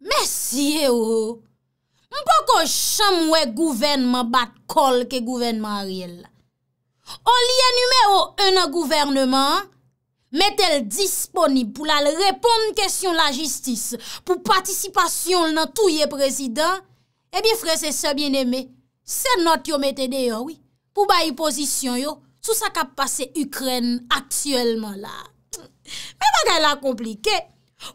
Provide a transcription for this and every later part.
Mesye yo, mpo ko chanmwe gouvenman bat kol ke gouvenman riel. On liye nume yo ena gouvernman, met el disponib pou la l repon kesyon la jistis, pou patisipasyon nan touye prezident, e bin frese se bien eme, se not yo metede yo, pou bayi posisyon yo, sou sa kap pase Ukren aktuelman la. Men bagay la komplike,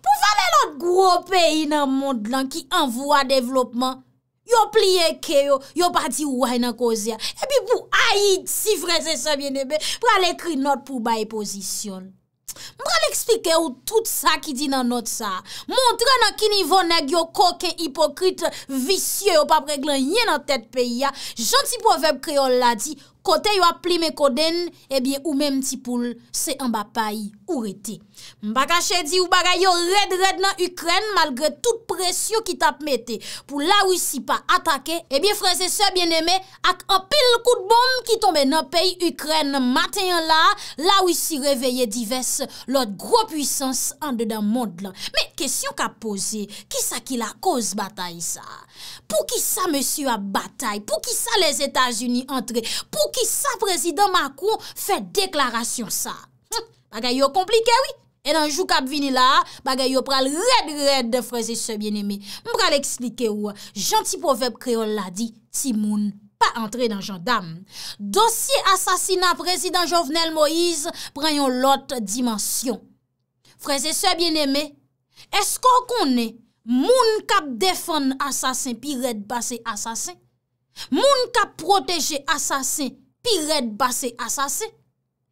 Pou fa le lot gwo peyi nan mond lan ki anvou a devlopman, yo pliye keyo, yo pati woy nan kozya, epi pou a yi sifreze sa menebe, pral ekri not pou baye pozisyon. Pral eksplike ou tout sa ki di nan not sa, montre nan ki nivou neg yo koke, hipokrite, visye yo papreglen yen nan tet peyi ya, janti povep kreol la di, Kote yo ap pli mè koden, ebyen ou mè mtipoul, se an bapay ou rete. Mbakache di ou bagay yo red red nan Ukren, malgre tout presyo ki tap mette. Pou la wisi pa atake, ebyen frese se bieneme ak an pil kout bom ki tome nan pey Ukren. Maten la, la wisi reveye divers, lot gro pwisans an de dan mod lan. Me kesyon ka pose, ki sa ki la koz bata yisa? Pou ki sa monsi a batay, pou ki sa les Etats-Unis entre, pou ki sa prezident Macron fe deklarasyon sa. Bagay yo komplike wii, edan jou kap vini la, bagay yo pral red red de freze se bien eme. Mpral ekslike wwa, janti povep kreol la di, si moun pa entre dan jandam. Dosye asasina prezident Jovenel Moïse, preyon lot dimensyon. Freze se bien eme, esko konen? moun kap defon asasin pi red basi asasin, moun kap proteje asasin pi red basi asasin,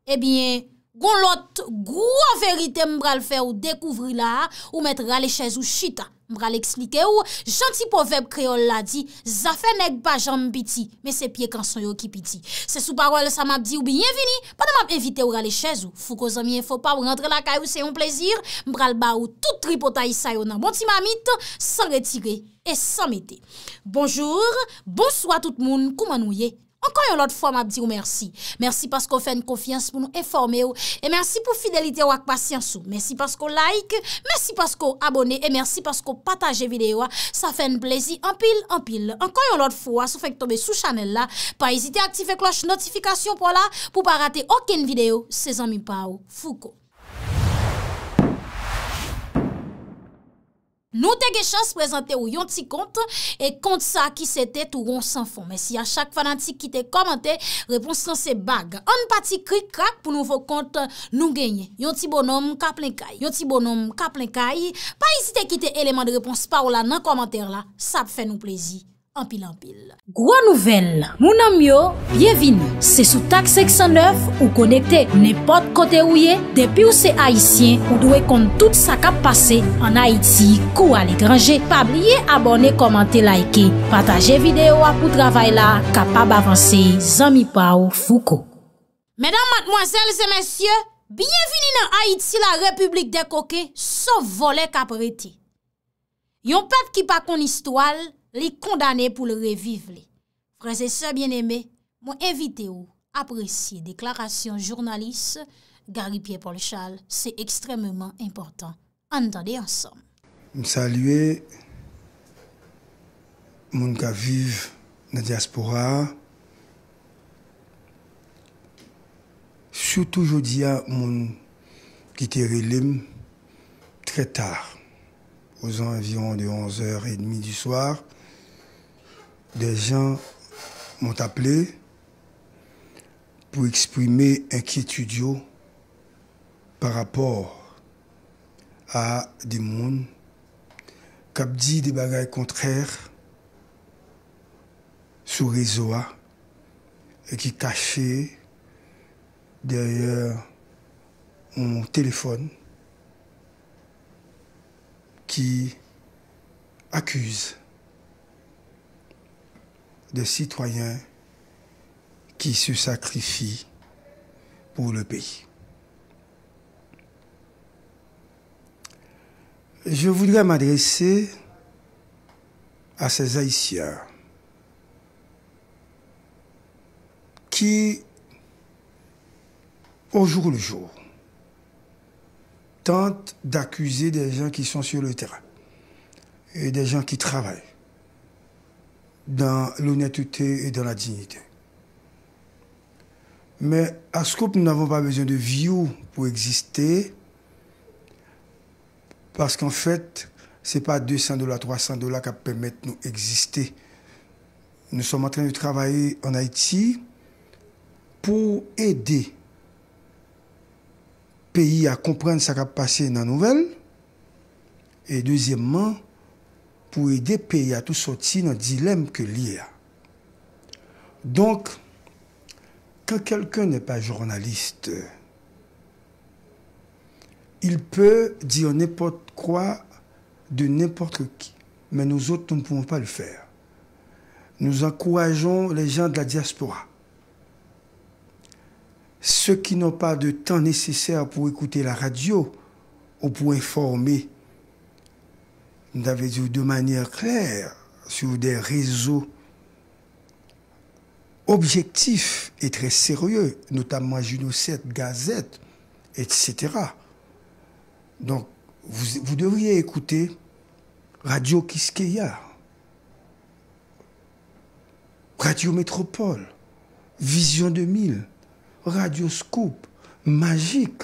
ebyen, eh Gon lot, gwa verite mbra l fe ou dekouvri la ou met rale chez ou chita. Mbra l ekslike ou, janti poveb kreol la di, zafen ek pa jan mpiti, me se pie kan son yo ki piti. Se sou parol sa map di ou bienvini, padan map evite ou rale chez ou. Fou ko zamiye fò pa ou rentre la kay ou se yon plezir, mbra l ba ou tout tripotay sa yon nan bonti mamit, san retire et san mete. Bonjour, bonsoit tout moun, kouman ou ye? Ankan yon lot fwa m ap di ou mersi. Mersi pasko fè n konfians pou nou eforme ou. E mersi pou fidelite ou ak pasyans ou. Mersi pasko like. Mersi pasko abone. E mersi pasko pataje videyo a. Sa fè n plezi anpil anpil. Ankan yon lot fwa sou fèk tobe sou chanel la. Pa ezite aktife kloche notifikasyon pou la. Pou pa rate oken videyo. Sezan mi pa ou. Fouko. Nou te ge chans prezante ou yon ti kont e kont sa ki se te tou ron san fon. Men si a chak fanan ti kite komante, reponsan se bag. An pati krik krak pou nou fok kont nou genye. Yon ti bonom ka plen kaj. Yon ti bonom ka plen kaj. Pa isi te kite eleman de repons pa ou la nan komante la. Sa pe fe nou plezi. anpil anpil. Gwa nouvel, mounan myo, bienvini, se sou tak 609 ou konekte nepot kote ouye, depi ou se Haitien, ou dwe kont tout sa kap pase an Haiti kou al ekranje. Pabliye abone, komante, laike, pataje videyo apou travay la, kapab avanse, zami pa ou fouko. Medan matmwansel se mensye, bienvini nan Haiti la Republik de Koke, so vole kap rete. Yon pet ki pa kon istwal, li kondane pou le reviv li. Prese se bieneme, mwen evite ou apresi deklarasyon jurnaliste, Gary Pierre Paul Chal, se ekstremement important. Antande ansom. M salue moun ka viv nan diaspora. Sou toujou diya moun ki te relim tre tar ou zan environ de 11h30 di swar. des gens m'ont appelé pour exprimer inquiétude par rapport à des mondes qui ont dit des bagailles contraires sur les réseau et qui cachaient derrière mon téléphone qui accuse de citoyens qui se sacrifient pour le pays. Je voudrais m'adresser à ces Haïtiens qui, au jour le jour, tentent d'accuser des gens qui sont sur le terrain et des gens qui travaillent dans l'honnêteté et dans la dignité. Mais à ce Scoop, nous n'avons pas besoin de view pour exister, parce qu'en fait, ce n'est pas 200 dollars, 300 dollars qui permettent de nous exister. Nous sommes en train de travailler en Haïti pour aider pays à comprendre ce qui a passé dans la nouvelle. Et deuxièmement, aider, pays à a sortir sorti le dilemme que lire. Donc, quelqu'un quelqu'un n'est pas il peut dire n'importe quoi de n'importe qui, mais nous autres, nous ne pouvons pas le faire. Nous encourageons les gens de la diaspora, ceux qui n'ont pas de temps nécessaire pour écouter la radio ou pour informer nous avons dit de manière claire, sur des réseaux objectifs et très sérieux, notamment Juno 7, Gazette, etc. Donc, vous, vous devriez écouter Radio Kiskeya, Radio Métropole, Vision 2000, Radio Scoop, Magique.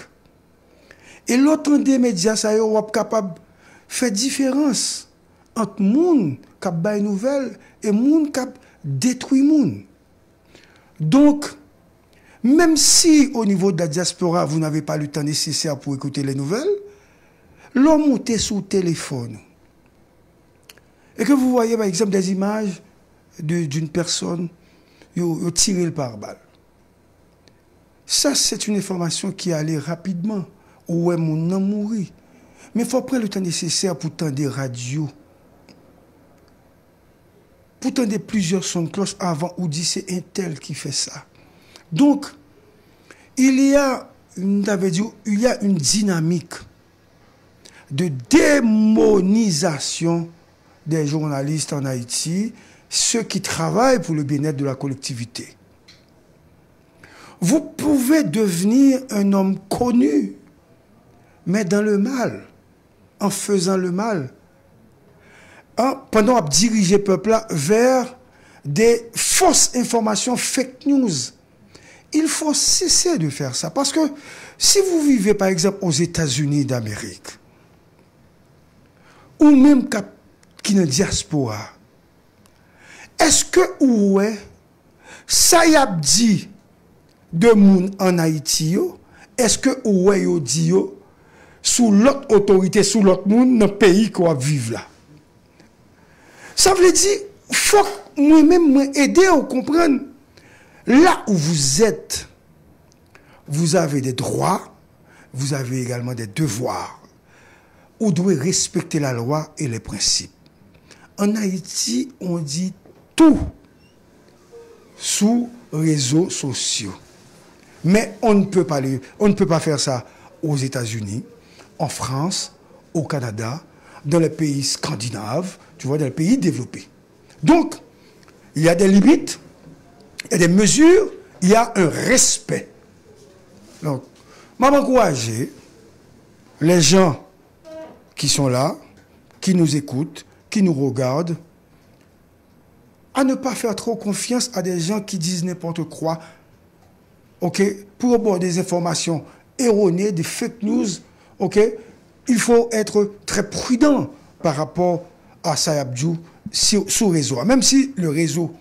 Et l'autre des médias, ça y est, capable fait différence entre monde qui des nouvelle et monde qui détruit monde. Donc, même si au niveau de la diaspora, vous n'avez pas le temps nécessaire pour écouter les nouvelles, l'homme sur sous téléphone et que vous voyez par exemple des images d'une personne qui tiré le pare-balles. Ça, c'est une information qui allait rapidement. Où est mon homme mourir mais il faut prendre le temps nécessaire pour tendre des radios. Pour tendre plusieurs sons de cloche avant ou dit c'est un tel qui fait ça. Donc, il y a, il y a une dynamique de démonisation des journalistes en Haïti, ceux qui travaillent pour le bien-être de la collectivité. Vous pouvez devenir un homme connu, mais dans le mal en faisant le mal. Hein, pendant à diriger le peuple vers des fausses informations, fake news. Il faut cesser de faire ça. Parce que si vous vivez par exemple aux États-Unis d'Amérique, ou même qui ne diaspora, est-ce que ouais, ça y a dit de moun en Haïti, est-ce que ouais yo dit sous l'autre autorité, sous l'autre monde dans le pays qu'on vit là. Ça veut dire, faut moi-même m'aider à comprendre là où vous êtes. Vous avez des droits, vous avez également des devoirs. Vous devez respecter la loi et les principes. En Haïti, on dit tout sous réseaux sociaux. Mais on ne peut pas, on ne peut pas faire ça aux États-Unis, en France, au Canada, dans les pays scandinaves, tu vois, dans les pays développés. Donc, il y a des limites, il y a des mesures, il y a un respect. Donc, m'a encouragé les gens qui sont là, qui nous écoutent, qui nous regardent, à ne pas faire trop confiance à des gens qui disent n'importe quoi, ok, pour avoir des informations erronées, des fake news ok Il faut être très prudent par rapport à Sayabdjou sur, réseau. Même si le réseau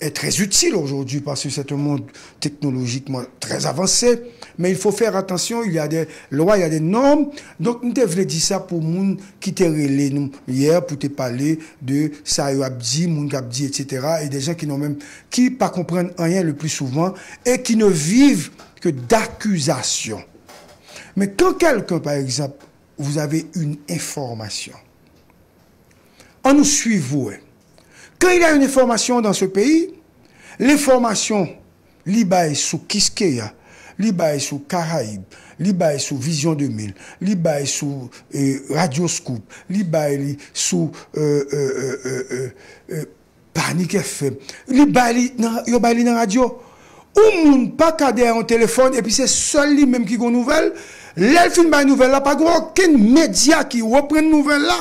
est très utile aujourd'hui parce que c'est un monde technologiquement très avancé. Mais il faut faire attention, il y a des lois, il y a des normes. Donc, nous devons dire ça pour les qui étaient relé hier pour te parler de ça, Moun etc. Et des gens qui n'ont même, qui pas comprennent rien le plus souvent et qui ne vivent que d'accusations. Mais quand quelqu'un, par exemple, vous avez une information, on nous suit vous. Hein, quand il y a une information dans ce pays, l'information, l'IBA est sous Kiskeya, l'IBA est sous Caraïbes, l'IBA sous Vision 2000, l'IBA est sous euh, Radio Scoop, l'IBA sous euh, Panique FM, l'IBA dans Radio. Ou pas qu'à un téléphone et puis c'est seul lui-même qui a une nouvelle. lèl fin bay nouvel la, pa gwo ken medya ki wopren nouvel la,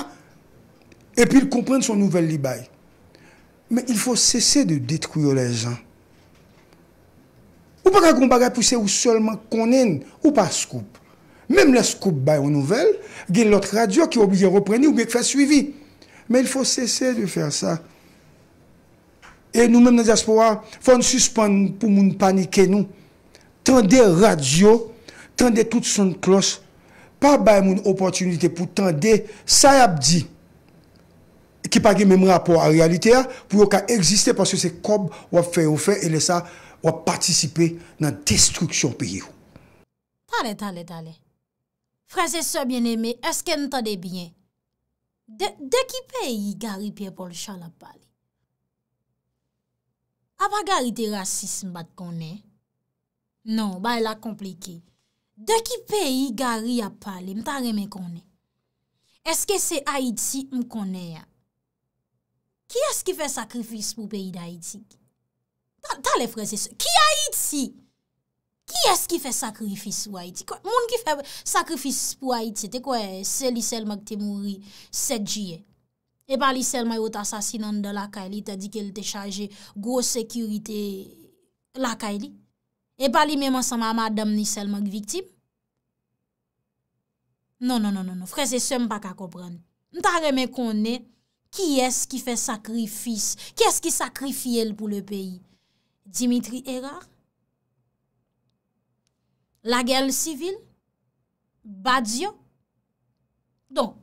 epil kompren son nouvel li bay. Men il fò sese de detkouyo lè jan. Ou pa kagoun bagay puse ou solman konen, ou pa scoop. Mem la scoop bay ou nouvel, gen lòt radio ki woblize wopren ni, ou mèk fè suivi. Men il fò sese de fè sa. E nou men nan jaspo wa, fò n suspan pou moun panike nou. Tande radio, Tende tout son klos, pa bay moun opotunite pou tende sa yap di. Ki pa gen menm rapor a realite a, pou yo ka egziste paske se kob wap fey ou fey e lesa wap patisipe nan destruksyon peye ou. Tale tale tale. Fransese sou bien eme, eske nou tade bien. Dek ki pe yi gari piye bol chan la pali. A pa gari de rasism bat konen, non bay la komplikey. De ki peyi gari ap pale, mta reme kone? Eske se Haiti mkone ya? Ki eske fe sakrifis pou peyi de Haiti? Ta le frese se. Ki Haiti? Ki eske fe sakrifis pou Haiti? Moun ki fe sakrifis pou Haiti, te kwe se lisel magte mouri 7 juye. E pa lisel mayot asasinan de laka li, te di ke li te chaje gros sekirite laka li. E pali mèman sa mamadam ni selman k'viktib? Non, non, non, non, non. Frè, se se m pa k'a kopran. M ta remè konè, ki es ki fè sakrifis? Ki es ki sakrifiyel pou le peyi? Dimitri Erard? La gel sivil? Badiou? Donk,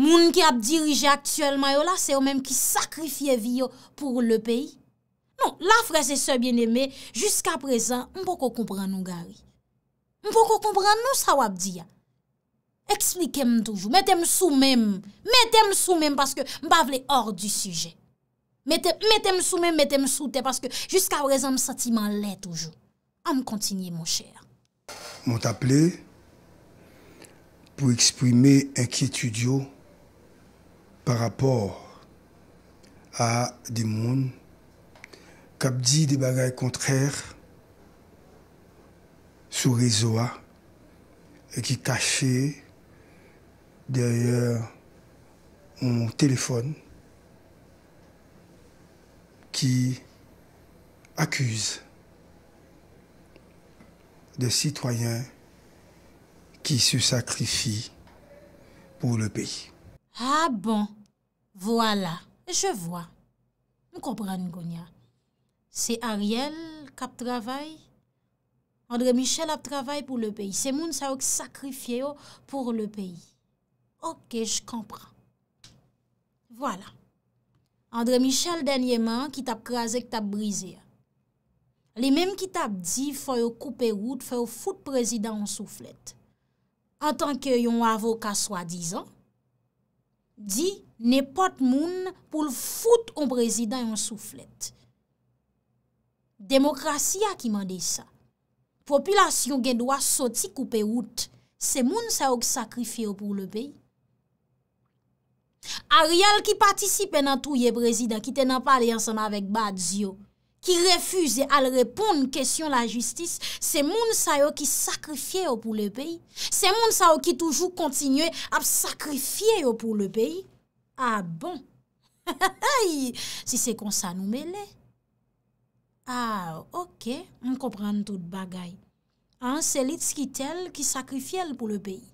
moun ki ap dirije aktuel mayola, se yo mèm ki sakrifiyel viyo pou le peyi? Non, la frère et sœur bien-aimé, jusqu'à présent, on peut comprendre nous Gary. On peut comprendre nous ça va dire. Expliquez-moi toujours, mettez-moi sous même, mettez-moi sous même parce que pas hors du sujet. Mettez-moi sous même, mettez-moi sous terre parce que jusqu'à présent, je sentiment l'est toujours. On continue mon cher. M'ont appelé pour exprimer inquiétude par rapport à des mondes qui dit des bagages contraires sur les réseau et qui cachait derrière mon téléphone qui accuse des citoyens qui se sacrifient pour le pays. Ah bon, voilà, je vois. Je comprends, Ngonia. Se Ariel kap travay, André Michel ap travay pou le peyi. Se moun sa ouk sakrifye ouk pou le peyi. Ok, j kompran. Voilà. André Michel denye man ki tap kraze, ki tap brize. Li menm ki tap di fò yo koupe route, fò yo foute prezident yon souflet. An tanke yon avoka swa dizan, di ne pot moun pou foute yon prezident yon souflet. Demokrasi a ki mande sa. Popilasyon gen doa soti koupe wout. Se moun sa yo ki sakrifye yo pou le pey. Ariel ki patisipe nan touye brezida ki tenan pale yansan avèk badzio. Ki refuze al repon kèsyon la jistis. Se moun sa yo ki sakrifye yo pou le pey. Se moun sa yo ki toujou kontinye ap sakrifye yo pou le pey. A ah bon. Si se kon sa nou mele. Ah, ok, mwen kopran tout bagay. An, se lit skitel ki sakrifyel pou le peyi.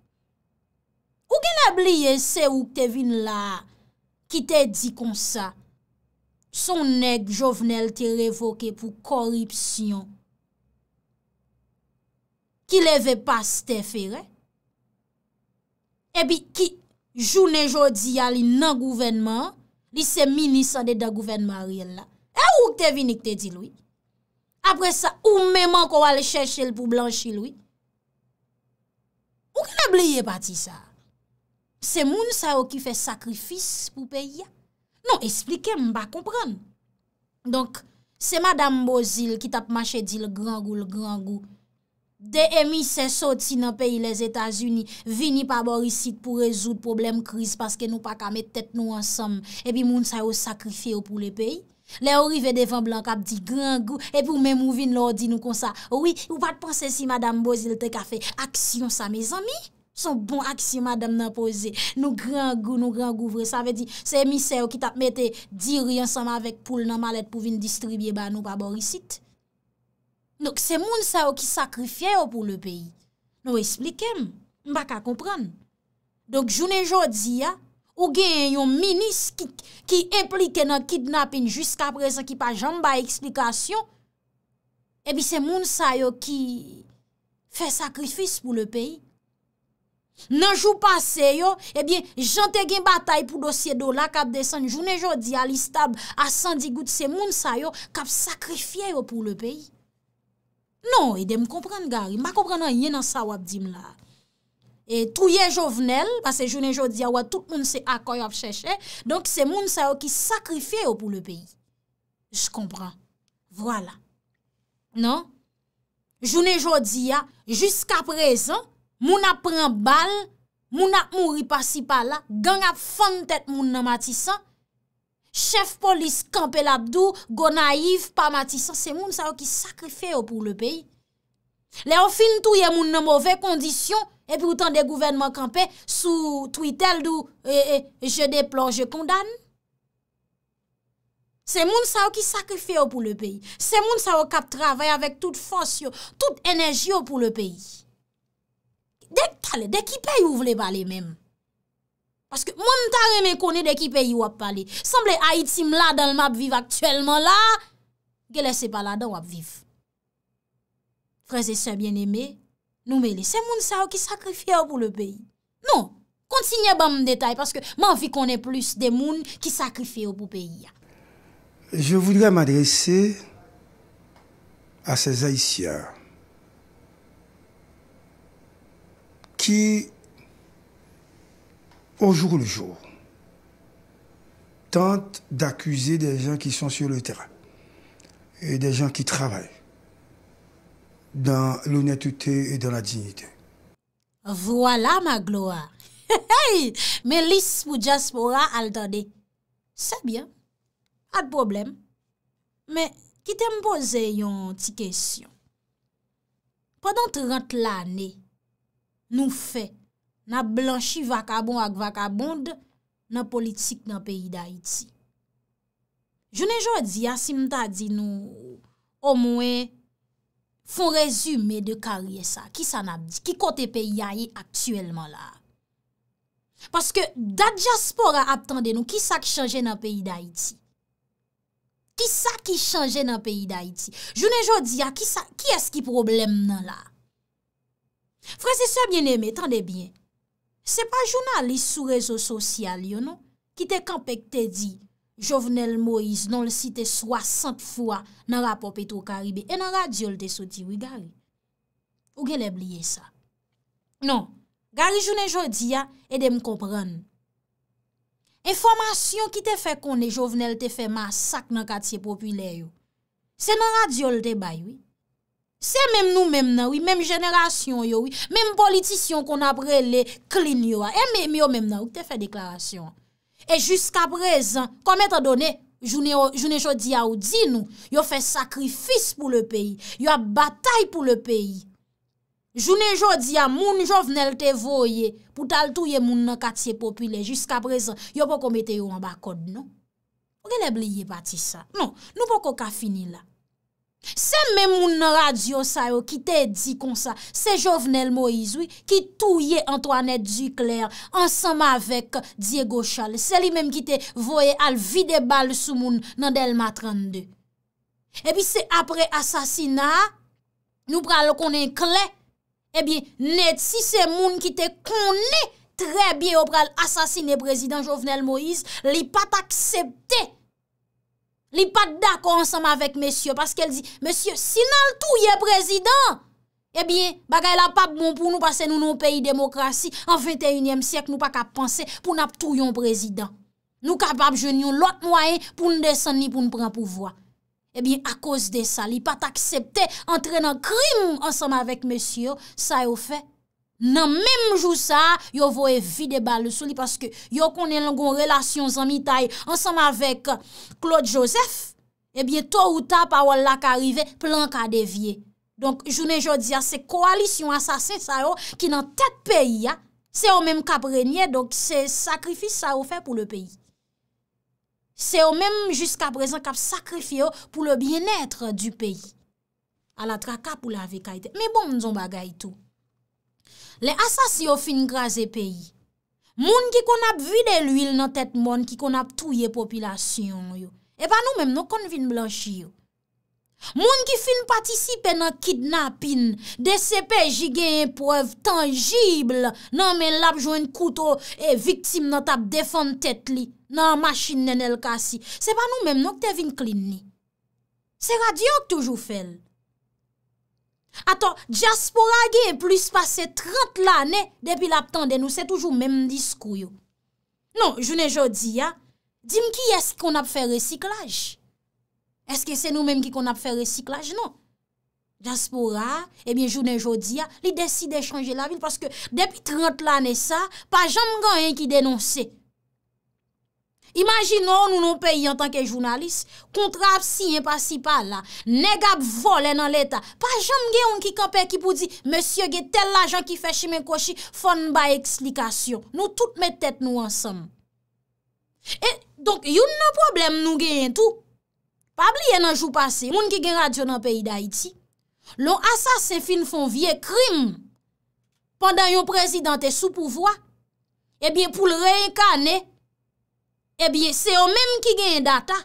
O gen abliye se ouk te vin la ki te di konsa, son nek jovenel te revoke pou koripsyon, ki leve pas te fere, e bi ki jounen jodi yali nan gouvenman, li se minisan de da gouvenman riel la, e ouk te vin ik te di loui, apre sa, ou mèman kwa wale chèche l pou blanchi l wè? Ou ki lè bliye pati sa? Se moun sa yo ki fè sakrifis pou peyi ya? Non, esplike mba, kompran. Donk, se madame Bozil ki tap mache di l gran gou l gran gou, de emi se soti nan peyi les Etats-Unis, vini pa borisit pou rezout problem kriz paske nou pa ka met tèt nou ansam, epi moun sa yo sakrifi yo pou le peyi, Le ou rive defan blan kap di gran gou, epou mè mou vin lò di nou konsa, oui, ou pat panse si madame Bozil te ka fe, aksyon sa mè zami, son bon aksyon madame nan poze, nou gran gou, nou gran gou vre, sa ve di, se mi se ou ki tap mette diri ansama vek poul nan malet pou vin distribye ba nou pa borisit. Nouk se moun se ou ki sakrifye ou pou le peyi, nou esplikem, mbak a kompran. Donk jounen jò di ya, Ou gen yon minis ki implike nan kidnapin Jusk apre sa ki pa jan ba eksplikasyon Ebi se moun sa yo ki Fe sakrifis pou le peyi Nan jou pase yo Ebi jante gen batay pou dosye do la Kap desen jounen jodi alistab A san digout se moun sa yo Kap sakrifye yo pou le peyi Non e de m komprende gari Ma komprende yon sa wap di m la Et touye jovenel, pase jounen jo diya wè, tout moun se akoy ap chèchè, donk se moun sa yo ki sakrifye yo pou le peyi. J kompran. Vwala. Non? Jounen jo diya, jisk ap rezan, moun ap pran bal, moun ap moun ripasi pala, gang ap fang tèt moun nan matisan, chef polis kampe labdou, go naif pa matisan, se moun sa yo ki sakrifye yo pou le peyi. Le ou fin tou yè moun nan mouvè kondisyon epi ou tan de gouvenman kampe sou tweetel dou je deplon, je kondan. Se moun sa ou ki sakrifè ou pou le peyi. Se moun sa ou kap travè avèk tout fons yo, tout enerji yo pou le peyi. Dèk pale, dèk ki peyi ou vle pale mèm. Paske moun tan remè konè dèk ki peyi ou ap pale. Semble Aitim la dan l'map vive aktuelman la, gelè se pala dan wap vive. et sœurs bien-aimés, nous mêlons C'est moun qui sacrifient pour le pays. Non, continuez à me détail parce que moi envie qu'on est plus des gens qui sacrifient pour le pays. Je voudrais m'adresser à ces Haïtiens qui, au jour le jour, tentent d'accuser des gens qui sont sur le terrain et des gens qui travaillent dan lounetite e dan la dignite. Vwala ma gloa. Hey! Me lis pou diaspora altande. Se bien. Had problem. Me, kite m pose yon ti kesyon. Pendant 30 lane, nou fe nan blanchi vakabon ak vakabond nan politik nan peyi da iti. Jounen jodi, asim ta di nou o mwen Fon rezume de kariye sa, ki sa nap di, ki kote pe ya yi aktuelman la? Paske, da diaspora ap tende nou, ki sa ki chanje nan peyi da iti? Ki sa ki chanje nan peyi da iti? Jounen jodi ya, ki sa, ki eski problem nan la? Fransese, bien eme, tende bien, se pa jounan li sou rezo sosyal yo nou, ki te kampek te di... Jovenel Moïse nan le site soasant fwa nan rapop eto Karibé. E nan radyol te soti wii gari. Ou gen le bliye sa? Non, gari jounen jodi ya, e de m kompran. Enformasyon ki te fe konen jovenel te fe masak nan katiye popüler yo. Se nan radyol te bay wii. Se menm nou menm nan wii, menm jenerasyon yo wii. Menm politisyon kon apre le klini yo a. E menm yo menm nan wii te fe deklarasyon a. E jiska prezen, kome te done, jounen jodi a ou di nou, yo fe sakrifis pou le peyi, yo batay pou le peyi. Jounen jodi a moun, joun venel te voye, pou tal touye moun nan katiye popile, jiska prezen, yo pou komete yo an bakod nou. Ou gen e bliye bati sa? Nou, nou pou koka fini la. Se men moun nan radyo sa yo ki te di kon sa, se Jovenel Moïse ki touye Antoinette Duclerk ansama vek Diego Chal. Se li men ki te voye al vide bal sou moun nan Delma 32. E bi se apre asasina, nou pral konen kle, e bi net si se moun ki te konen tre bi yo pral asasine prezident Jovenel Moïse, li pat aksepte. Li pat d'akon ansem avèk mesye, paske el di, mesye, si nan l'tou yè prezidant, e eh bin, bagay la pat bon pou nou pase nou nou peyi demokrasi, an 21èm sèk, nou pat kap panse pou nou ap tou yon prezidant. Nou kap ap jenyon lot mwayen pou nou desan ni pou nou pran pouvoi. E eh bin, a kos de sa, li pat aksepte, antren an krim ansem avèk mesye, sa yo fè, nan menm jou sa, yo vo e vide bal sou li, paske yo konen langon relasyon zanmi tae, ansanm avek Claude Joseph, ebyen to ou ta pa wala ka arrive, plan ka devye. Donk, jounen jou diya, se koalisyon asasen sa yo, ki nan tet peyi ya, se yo menm kap renyen, donk se sakrifis sa yo fe pou le peyi. Se yo menm jiska prezen kap sakrifi yo, pou le bien etre du peyi. A la traka pou la vekaiten. Me bon, mzon bagay tou. Le asas yo fin graze peyi. Moun ki kon ap vide l'uil nan tet moun ki kon ap touye popilasyon yo. E eh pa nou menm nou kon vin blanchi yo. Moun ki fin patisipe nan kidnapin, de sepe jige imprev tangible, nan men lap jwen kouto e viktsim nan tap defan tet li, nan masin nen el kasi. Se pa nou menm nou kon te vin klin ni. Se radio ki toujou fel. Aton, Djaspora gen plis pase 30 la ne, depi la ptande nou se toujou menm diskou yo. Non, jounen jodi ya, dim ki esk kon ap fe resiklaj? Eske se nou menm ki kon ap fe resiklaj? Non. Djaspora, jounen jodi ya, li deside chanje la vin, paske depi 30 la ne sa, pa janm gan yon ki denonsi. Imagin nou nou nou peyi an tanke jounalist, kontrap si yon pasipa la, negap volen an leta, pa jan gen yon ki kampe ki pou di, monsye gen tel la jan ki fe shimen koshi, fon ba ekslikasyon. Nou tout met tèt nou ansam. E, donk, yon nou problem nou gen tout. Pa bli yon an jou pase, moun ki gen radyon an peyi da iti, loun asas se fin fon vie krim, pandan yon prezidentè sou pouvoi, ebyen eh pou l rey en kane, Ebyen, eh se yo menm ki gen data,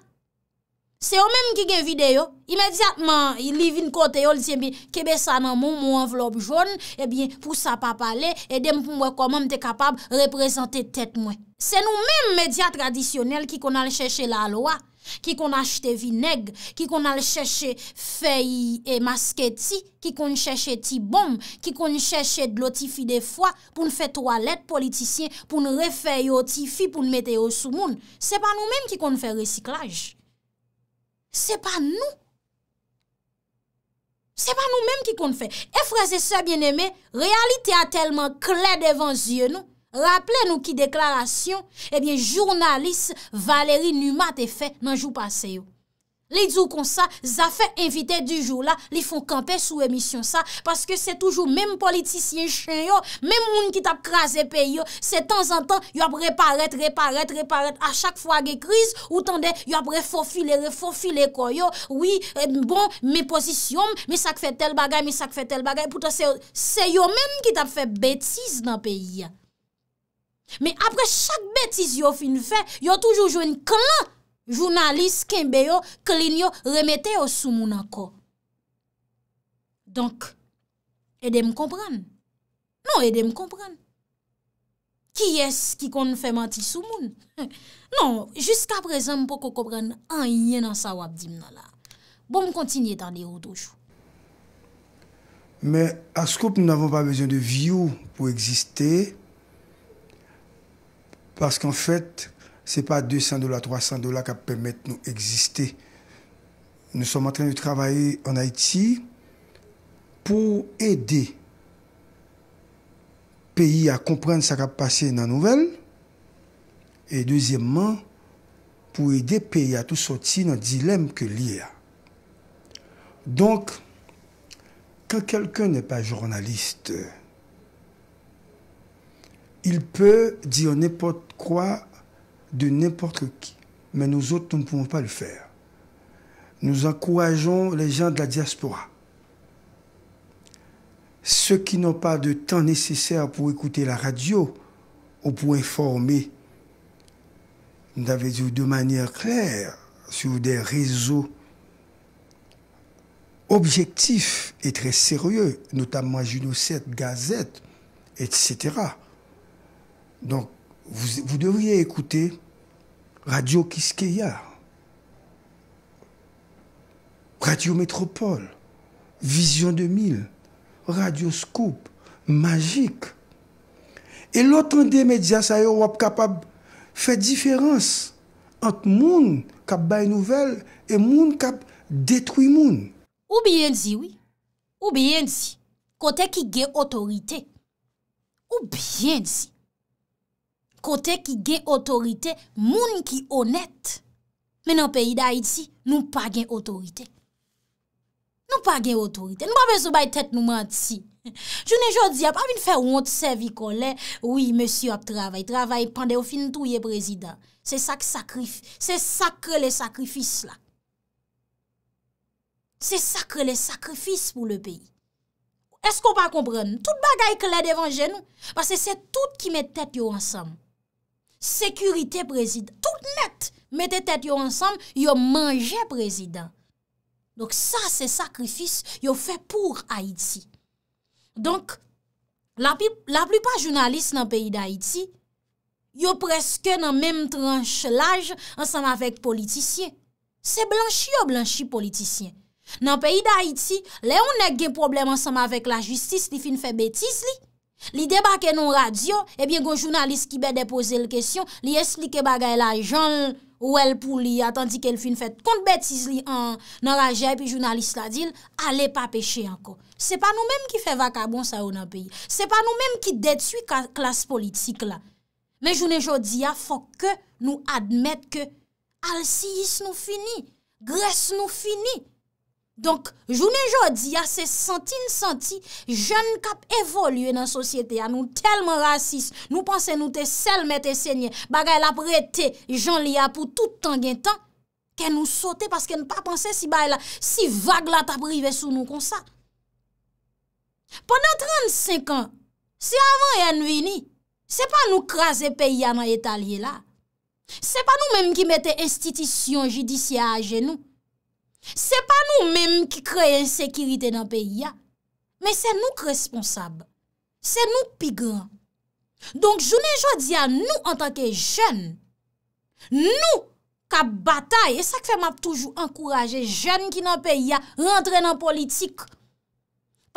se yo menm ki gen video, imediatman li vin kote yo li diye bi, kebe sa nan moun moun envelop joun, ebyen, pou sa pa pale, e dem pou mwen koman mte kapab reprezenter tet mwen. Se nou menm media tradisyonel ki kon al chèche la eh loa. Ki kon achete vineg, ki kon al cheshe fey e maske ti, ki kon cheshe ti bom, ki kon cheshe lotifi de fwa pou nfe toalet politisyen, pou nrefey otifi pou nmete yo sou moun. Se pa nou menm ki kon fwe resiklaj. Se pa nou. Se pa nou menm ki kon fwe. E freze se bien eme, realite a telman kle devan zye nou. Rappele nou ki deklarasyon, ebyen eh jounalist Valérie Numat e fe nan jou paseyo. Li djou kon sa, zafè evite du joun la, li fon kampe sou emisyon sa, paske se toujou mem politisyen chen yo, mem moun ki tap krasè pe yo, se tan zan tan, yo ap reparet, reparet, reparet a chak fwa ge kriz, ou tan de yo ap refofile, refofile koy yo, oui, eh, bon, me posisyon, me sak fe tel bagay, me sak fe tel bagay, pouta se yo men ki tap fe betiz nan peyi ya. Me apre chak betis yo fin fe, yo toujou jwen klan, jounalist, kenbe yo, klin yo, remete yo sou moun anko. Donk, edè m kompran? Non, edè m kompran. Ki es ki kon fè manti sou moun? Non, jiska prezen m pou koko pran, an yè nan sa wap di m nan la. Bon m kontinye tan de yon toujou. Me, as koup nou n avon pa bezyen de viyo pou egziste, Parce qu'en fait, ce n'est pas 200 dollars, 300 dollars qui permettent nous exister. Nous sommes en train de travailler en Haïti pour aider le pays à comprendre ce qui a passé dans la nouvelle. Et deuxièmement, pour aider le pays à tout sortir dans le dilemme que l'IA. Donc, quand quelqu'un n'est pas journaliste, il peut dire n'importe croire de n'importe qui. Mais nous autres, nous ne pouvons pas le faire. Nous encourageons les gens de la diaspora, ceux qui n'ont pas de temps nécessaire pour écouter la radio ou pour informer, nous avons dit de manière claire sur des réseaux objectifs et très sérieux, notamment Juno 7, Gazette, etc. Donc, Vous devriez écouter Radio Kiskeya, Radio Metropole, Vision 2000, Radio Scoop, Magik. Et l'autant des médias ailleurs ou ap kap ap fait différence entre moun kap baye nouvel et moun kap détruit moun. Ou bien si oui, ou bien si, kote ki ge otorite, ou bien si. Kote ki gen otorite, moun ki onet. Men an peyi da iti, nou pa gen otorite. Nou pa gen otorite. Nou pa bezou bay tet nou manti. Jounen jodi ap avin fe wont sevi kon le, oui, monsi ap travay, travay pande ou fin tou ye prezident. Se sak sakrif, se sakre le sakrifis la. Se sakre le sakrifis pou le peyi. Eskou pa kompran? Tout bagay ke le devan jenou. Bas se se tout ki met tet yo ansamu. Sekurite prezident. Tout net mette tet yo ansan yo manje prezident. Donk sa se sakrifis yo fe pou Haïti. Donk la plupa jounalist nan peyi da Haïti, yo preske nan menm tranche laj ansan avèk politisyen. Se blanchi yo blanchi politisyen. Nan peyi da Haïti, leon ne gen problem ansan avèk la jistis li fin fe betis li. Li debake nou radyo, ebyen goun jounalist ki be depose l kesyon, li eslike bagay la joun ou el pou li atanti ke l fin fèt kont betis li nan rajei pi jounalist la din, ale pa peche anko. Se pa nou menm ki fe vakabon sa ou nan peyi. Se pa nou menm ki detui klas politik la. Men jounen jodi a fok ke nou admet ke al si yis nou fini, gres nou fini. Donk, jounen jodi, ya se senti n senti, joun kap evolye nan sosyete, ya nou telman rasis, nou panse nou te sel me te senye, bagay la prete jan liya pou toutan gen tan, ke nou sote paske nou pa panse si bagay la, si vag la ta prive sou nou konsa. Ponan 35 an, si avan yon vini, se pa nou kras e peya nan etalye la, se pa nou menm ki mete institisyon judisyaje nou, Se pa nou menm ki kreye ensekirite nan peyi ya, men se nou kresponsab, se nou pigran. Donk jounen jwa diyan nou an tanke jen, nou ka batay, e sa kfe map toujou ankoraje jen ki nan peyi ya rentre nan politik.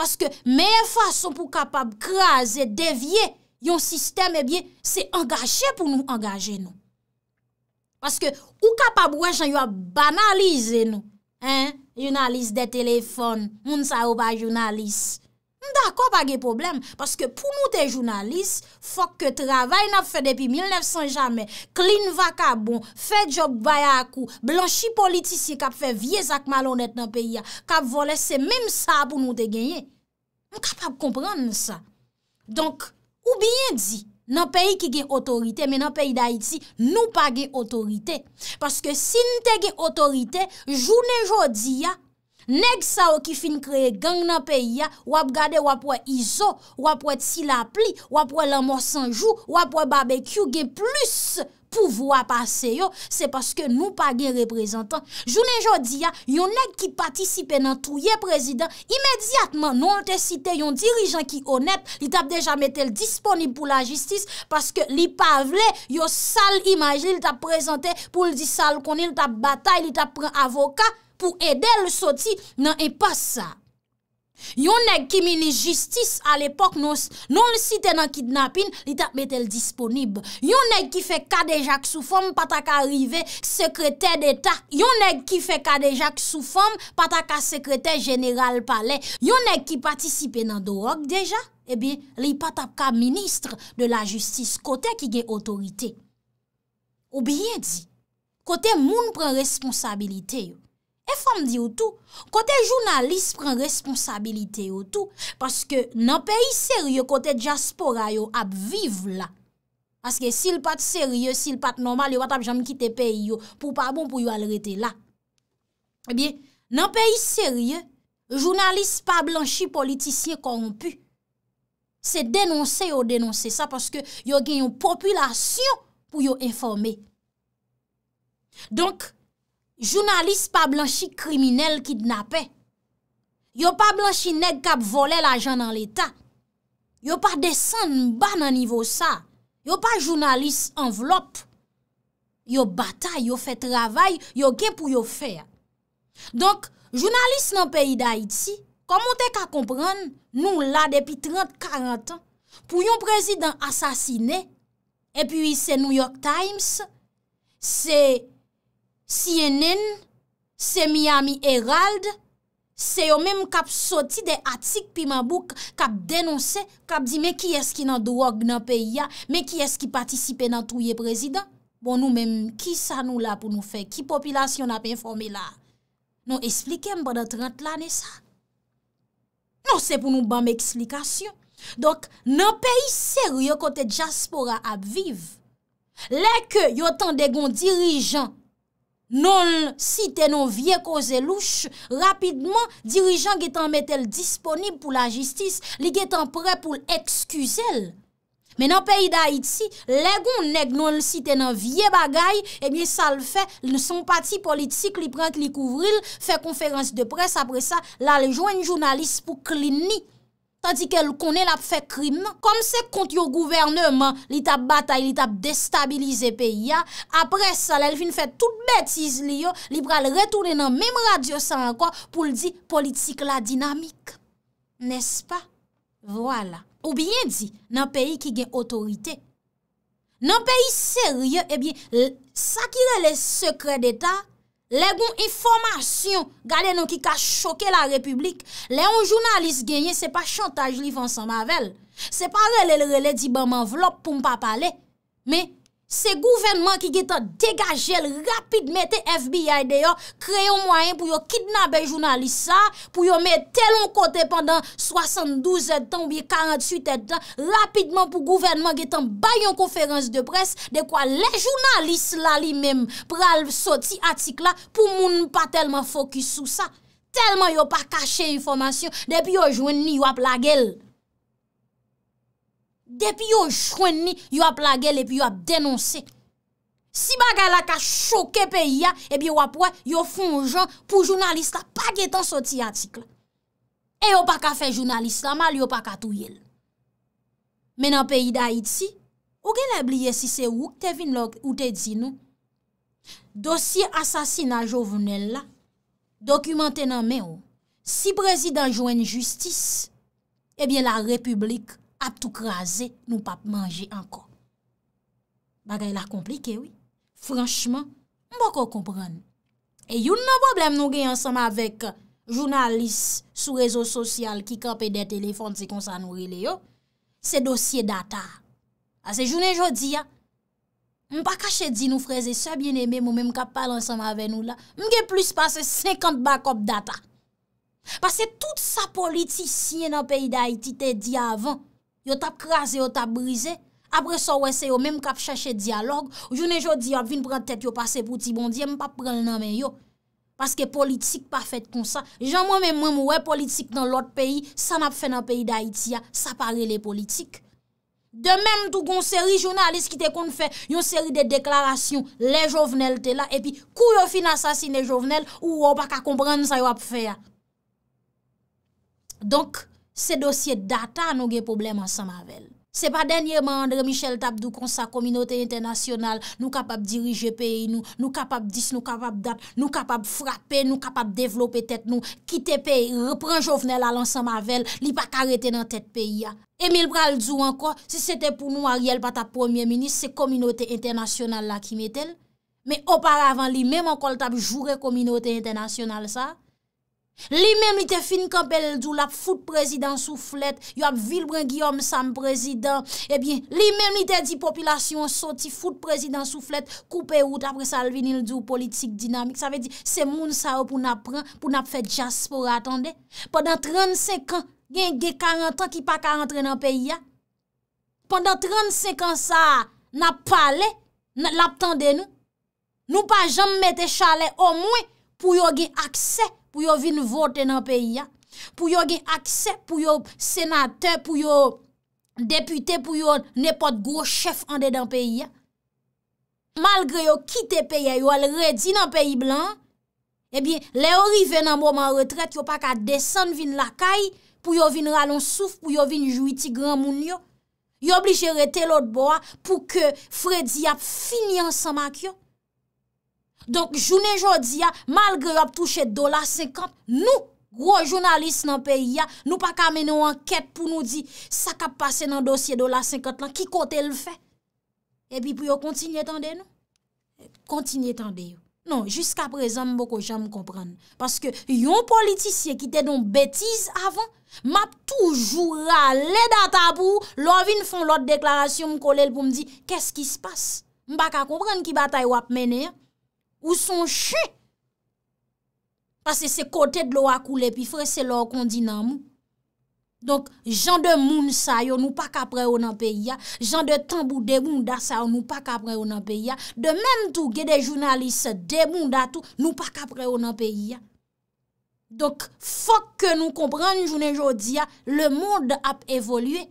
Paske men fason pou kapab graze, devye yon sistem, se engaje pou nou engaje nou. Paske ou kapab wajan yon banalize nou. jounalist de telefon, moun sa ou pa jounalist. Mdakon pa ge problem, paske pou moun te jounalist, fok ke travay nap fe depi 1900 jamè, klin vakabon, fe job bayakou, blanchi politisye kap fe viez ak malonet nan peya, kap volese mèm sa pou moun te genye. Mkap ap kompran sa. Donk, ou biyen di, Nan peyi ki gen otorite, men nan peyi da iti, nou pa gen otorite. Paske si nte gen otorite, joune jodi ya, neg sa o kifin kre gen nan peyi ya, wap gade wap wè izo, wap wè tsi la pli, wap wè lamò sanjou, wap wè bbq gen plus. Pouvo a pase yo, se paske nou pa gen reprezentant. Jounen jodi ya, yon ek ki patisipe nan touye prezident, imediatman nou an te site yon dirijan ki onet, li tap deja metel disponib pou la jistis, paske li pa vle, yo sal imaj li li tap prezente pou li di sal koni, li tap batay, li tap pren avoka pou ede le soti, nan e pa sa. Yonèk ki minis jistis al epok nos, non si non te nan kidnapin, li tap metel disponib. Yonèk ki fe kadejak sou form pataka rive sekrete d'etat. Yonèk ki fe kadejak sou form pataka sekrete general pale. Yonèk ki patisipe nan dorok deja, ebi eh li pataka ministre de la jistis kote ki gen otorite. Ou biye di, kote moun pren responsabilite yo. E Fomdi ou tou, kote jounalist pren responsabilite ou tou paske nan peyi serye kote diaspora yo ap vive la. Paske sil pat serye, sil pat normal, yo pat ap jam kite peyi yo pou pa bon pou yo alrete la. Ebyen, nan peyi serye, jounalist pa blanchi politisye koron pu. Se denonse yo denonse sa paske yo gen yon populasyon pou yo informe. Donk, jounalist pa blanchi kriminel ki dnapè. Yo pa blanchi neg kap vole la jan nan l'Etat. Yo pa desan ban nan nivou sa. Yo pa jounalist envelop. Yo batay, yo fè travay, yo gen pou yo fè. Donk, jounalist nan peyi da Iti, komon te ka kompran nou la depi 30-40 an, pou yon prezident asasine, epi yon prezident yon prezident se New York Times, se CNN, se Miami Herald, se yo menm kap soti de atik pi mabouk, kap denonse, kap di men ki eski nan drog nan peyi ya, men ki eski patisipe nan touye prezident. Bon nou menm, ki sa nou la pou nou fe, ki popilasyon ap informe la? Non esplike m banan 30 lane sa? Non se pou nou ban m ekslikasyon. Donk, nan peyi seryo kote Jaspora ap viv, leke yo tan de gon dirijan, Non, non, non, non eh si tenon vie koze louch, rapidman dirijan getan metel disponib pou la jistis, li getan pre pou l'ekskuzel. Men an peyi da itsi, legon neg non si tenon vie bagay, ebye sal fe, son pati politik li prent li kouvril, fe konferans de pres apre sa, la le jwen jounalist pou klini. Tadi ke l konen ap fe krim, kom se kont yo gouvernement li tap bata, li tap destabilize pe ya, apre sa l el fin fet tout betiz li yo, li pral retounen nan menm radio san anko pou l di politik la dinamik. Nes pa? Vwala. Ou bien di nan peyi ki gen otorite. Nan peyi serye, ebyen sakire le eh sekre deta Le goun informasyon gale nou ki ka choke la republik. Le yon jounalist genye se pa chantage li vansan mavel. Se pa rele rele li di ban man vlop pou mpa pale. Me. Se gouvenman ki getan degajel rapid mette FBI deyo, kreyon mwayen pou yo kidnaben jounalist sa, pou yo mette telon kote pendant 72 etan ou 48 etan, rapidman pou gouvenman getan bayon konferans de pres, dekwa le jounalist la li menm pral soti atik la pou moun pa telman fokus sou sa, telman yo pa kache informasyon, depi yo jwen ni wap la gel. Depi yo chwen ni, yo ap lagele, epi yo ap denonse. Si bagay la ka choke pe ya, epi yo ap wap wap yo fonjan pou jounalista pa getan soti atik la. E yo pa ka fe jounalista mal, yo pa ka touyel. Men an peyi da iti, ou gen la bliye si se wouk te vin lòk ou te di nou. Dosye asasina jovnel la, dokumante nan me ou, si prezident jwen justice, epi la republik kwenye. ap tou kraze nou pap manje anko. Bagay la komplike, wè. Franchman, mbo ko kompran. E yon nan boblem nou gen ansama vek jounalise sou rezo sosyal ki kapè de telefonsi kon sa nou rile yo, se dosye data. Ase jounen jodi ya, mbo pa kache di nou freze sebyen eme mwem mkap pale ansama ve nou la, mge plus pase 50 bakop data. Pase tout sa politisi yon an peyi da Haiti te di avan, Yo tap kraze, yo tap brize. Apre sa wè se yo mèm kap chache diyalog. Jounè jò di ap vin pran tèt yo pase pouti bondi. Mpap pran nan mè yo. Paske politik pa fèt kon sa. Jan mèm mèm wè politik nan lot peyi. Sa nap fè nan peyi d'Haïti ya. Sa pare lè politik. De mèm tou goun seri jounè alè skite kon fè. Yon seri de deklarasyon. Lè jovenel te la. E pi kou yo fin asasine jovenel. Ou wè wè pa ka kompran sa yo ap fè ya. Donk. Se dosye data nou gen problem ansan mavel. Se pa denye mandre Michel tabdou kon sa kominote internasyonal, nou kapab dirije peyi nou, nou kapab dis, nou kapab dat, nou kapab frape, nou kapab devlope tet nou, kite peyi, repran jovnel alansan mavel, li pa karete nan tet peyi ya. Emil Brazou anko, se se te pou nou a riel pa ta pwemye minis, se kominote internasyonal la ki meten. Me oparavan li menm ankol tabdou jure kominote internasyonal sa. Li men mi te fin kampel el djou lap fout prezidant sou flet, yo ap vilbran Giyom Sam prezidant, e eh bin, li men mi te di popilasyon soti fout prezidant sou flet, koupe out apre salvin el djou politik dinamik. Sa ve di, se moun sa ou pou nap pran, pou nap fet jas pou ratande. Pendan 35 an, gen ge 40 an ki pa 40 an nan peyi ya. Pendan 35 an sa, nap pale, lap tende nou. Nou pa jom mette chale o mwen, pou yo gen akse. pou yo vin vote nan peyi ya, pou yo gen akse, pou yo senate, pou yo depute, pou yo nepot gwo chef ande dan peyi ya. Malgre yo kite peyi ya, yo al redi nan peyi blan, ebyen le ori ven nan mouman retret, yo pa ka desen vin lakay, pou yo vin ralonsouf, pou yo vin jouiti gran moun yo. Yo bli jere te lot bo a, pou ke fredi ap fini ansan mak yo. Donk jounen jodi ya, malgre yo ap touche dola 50, nou, gro jounalist nan peyi ya, nou pa kamene ou anket pou nou di, sa kap pase nan dosye dola 50 lan, ki kote l fe? Epi pou yo kontinye tan de nou? Kontinye tan de yo. Non, jiska prezan mbo ko jame kompran. Paske yon politisye ki te don betiz avan, map toujou rale da tabou, lò vin fon lot deklarasyon mkolel pou mdi, kè s ki s pas? Mba ka kompran ki batay wap mene ya, Ou son chè. Pase se kote dlo akoule pi fre se lo akondi nan mou. Donk jan de moun sa yo nou pa kapre yo nan peyi ya. Jan de tambou deboun da sa yo nou pa kapre yo nan peyi ya. De men tou gede jounalise deboun da tou nou pa kapre yo nan peyi ya. Donk fok ke nou kompran jounen jodi ya. Le moun ap evolye.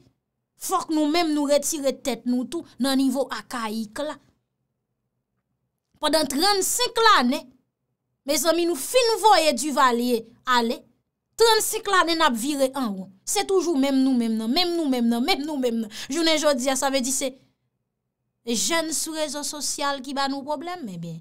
Fok nou men nou retire tèt nou tou nan nivou akayik la. Podan 35 l'anè, me zomi nou fin voye du valye ale, 35 l'anè nap vire anwen. Se toujou mèm nou mèm nan, mèm nou mèm nan, mèm nou mèm nan. Jounen jòdia, sa ve di se, le jèn sou rezon sosyal ki ba nou problem, me bè,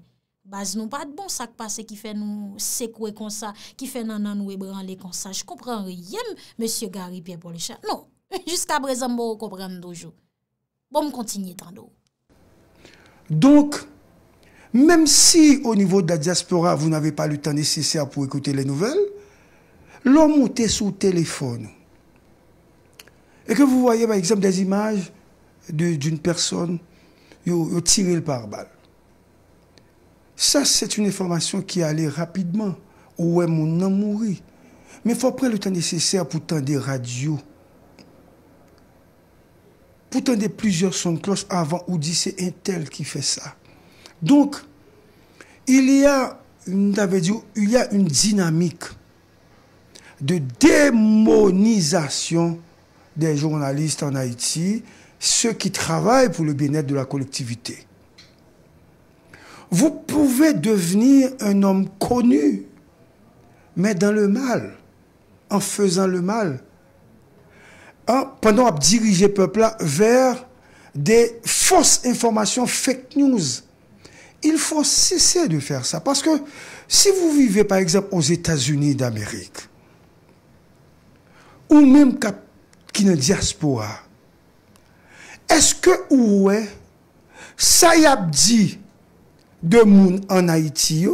baz nou pa d'bon sakpase ki fe nou sekwe konsa, ki fe nan nan nou e branle konsa. Je kompran reyèm, M. Gary Pierre Polichat. Non, jiska brezan bo, kompran nou dojou. Bon, m kontinye tan do. Donk, Même si au niveau de la diaspora, vous n'avez pas le temps nécessaire pour écouter les nouvelles, l'homme sur sous téléphone et que vous voyez par exemple des images d'une qui personne tiré le par balle. Ça, c'est une information qui allait rapidement. Où est mon amour, Mais il faut prendre le temps nécessaire pour tendre des radios. Pour tendre plusieurs sons de cloche avant ou dit c'est un tel qui fait ça. Donc, il y a une, il y a une dynamique de démonisation des journalistes en Haïti, ceux qui travaillent pour le bien-être de la collectivité. Vous pouvez devenir un homme connu, mais dans le mal, en faisant le mal, en, hein, pendant à diriger le peuple vers des fausses informations, fake news il faut cesser de faire ça. Parce que si vous vivez, par exemple, aux États-Unis d'Amérique, ou même qui ne diaspora, est-ce que, ouais, ça dit de monde en Haïti,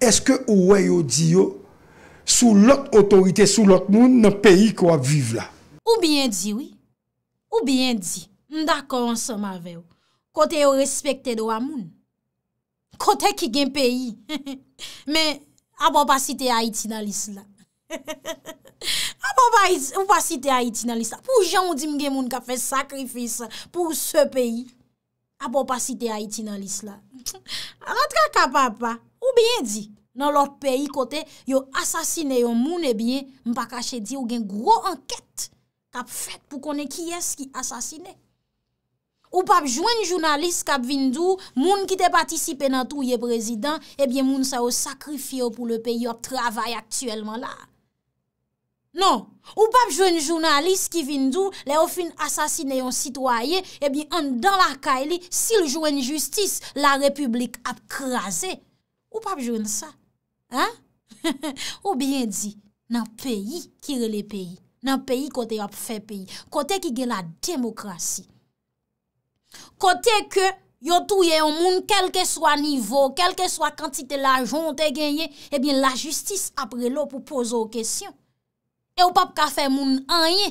est-ce que, ouais, yo dit, sous l'autre autorité, sous l'autre monde, dans le pays qu'on vivre là? Ou bien dit oui, ou bien dit, d'accord ensemble avec vous, côté respecter droit monde. kote ki gen peyi. Men, a bo pa site a iti nan lis la. A bo pa site a iti nan lis la. Pou jan ou di mgen moun ka fe sakrifis pou se peyi, a bo pa site a iti nan lis la. Rantra ka papa, ou bien di, nan lot peyi kote, yo asasine yo moun e bien, mpa kache di, yo gen gro anket kap fet pou konen ki yes ki asasine. Ou pap jwen jounalist k ap vindou, moun ki te patisipe nan tou ye prezident, ebyen moun sa yo sakrifyo pou le peyi yo travay aktuelman la. Non, ou pap jwen jounalist ki vindou, le yo fin asasine yon sitwaye, ebyen an dan la ka e li, sil jwen justis, la republik ap krasen. Ou pap jwen sa? Ou bien di, nan peyi ki re le peyi, nan peyi kote yo ap fe peyi, kote ki gen la demokrasi. Kote ke yo touye yon moun kelke swa nivou, kelke swa kantite la jonte genye, ebyen la justis apre lo pou pozo kesyon. E ou pap ka fe moun anye.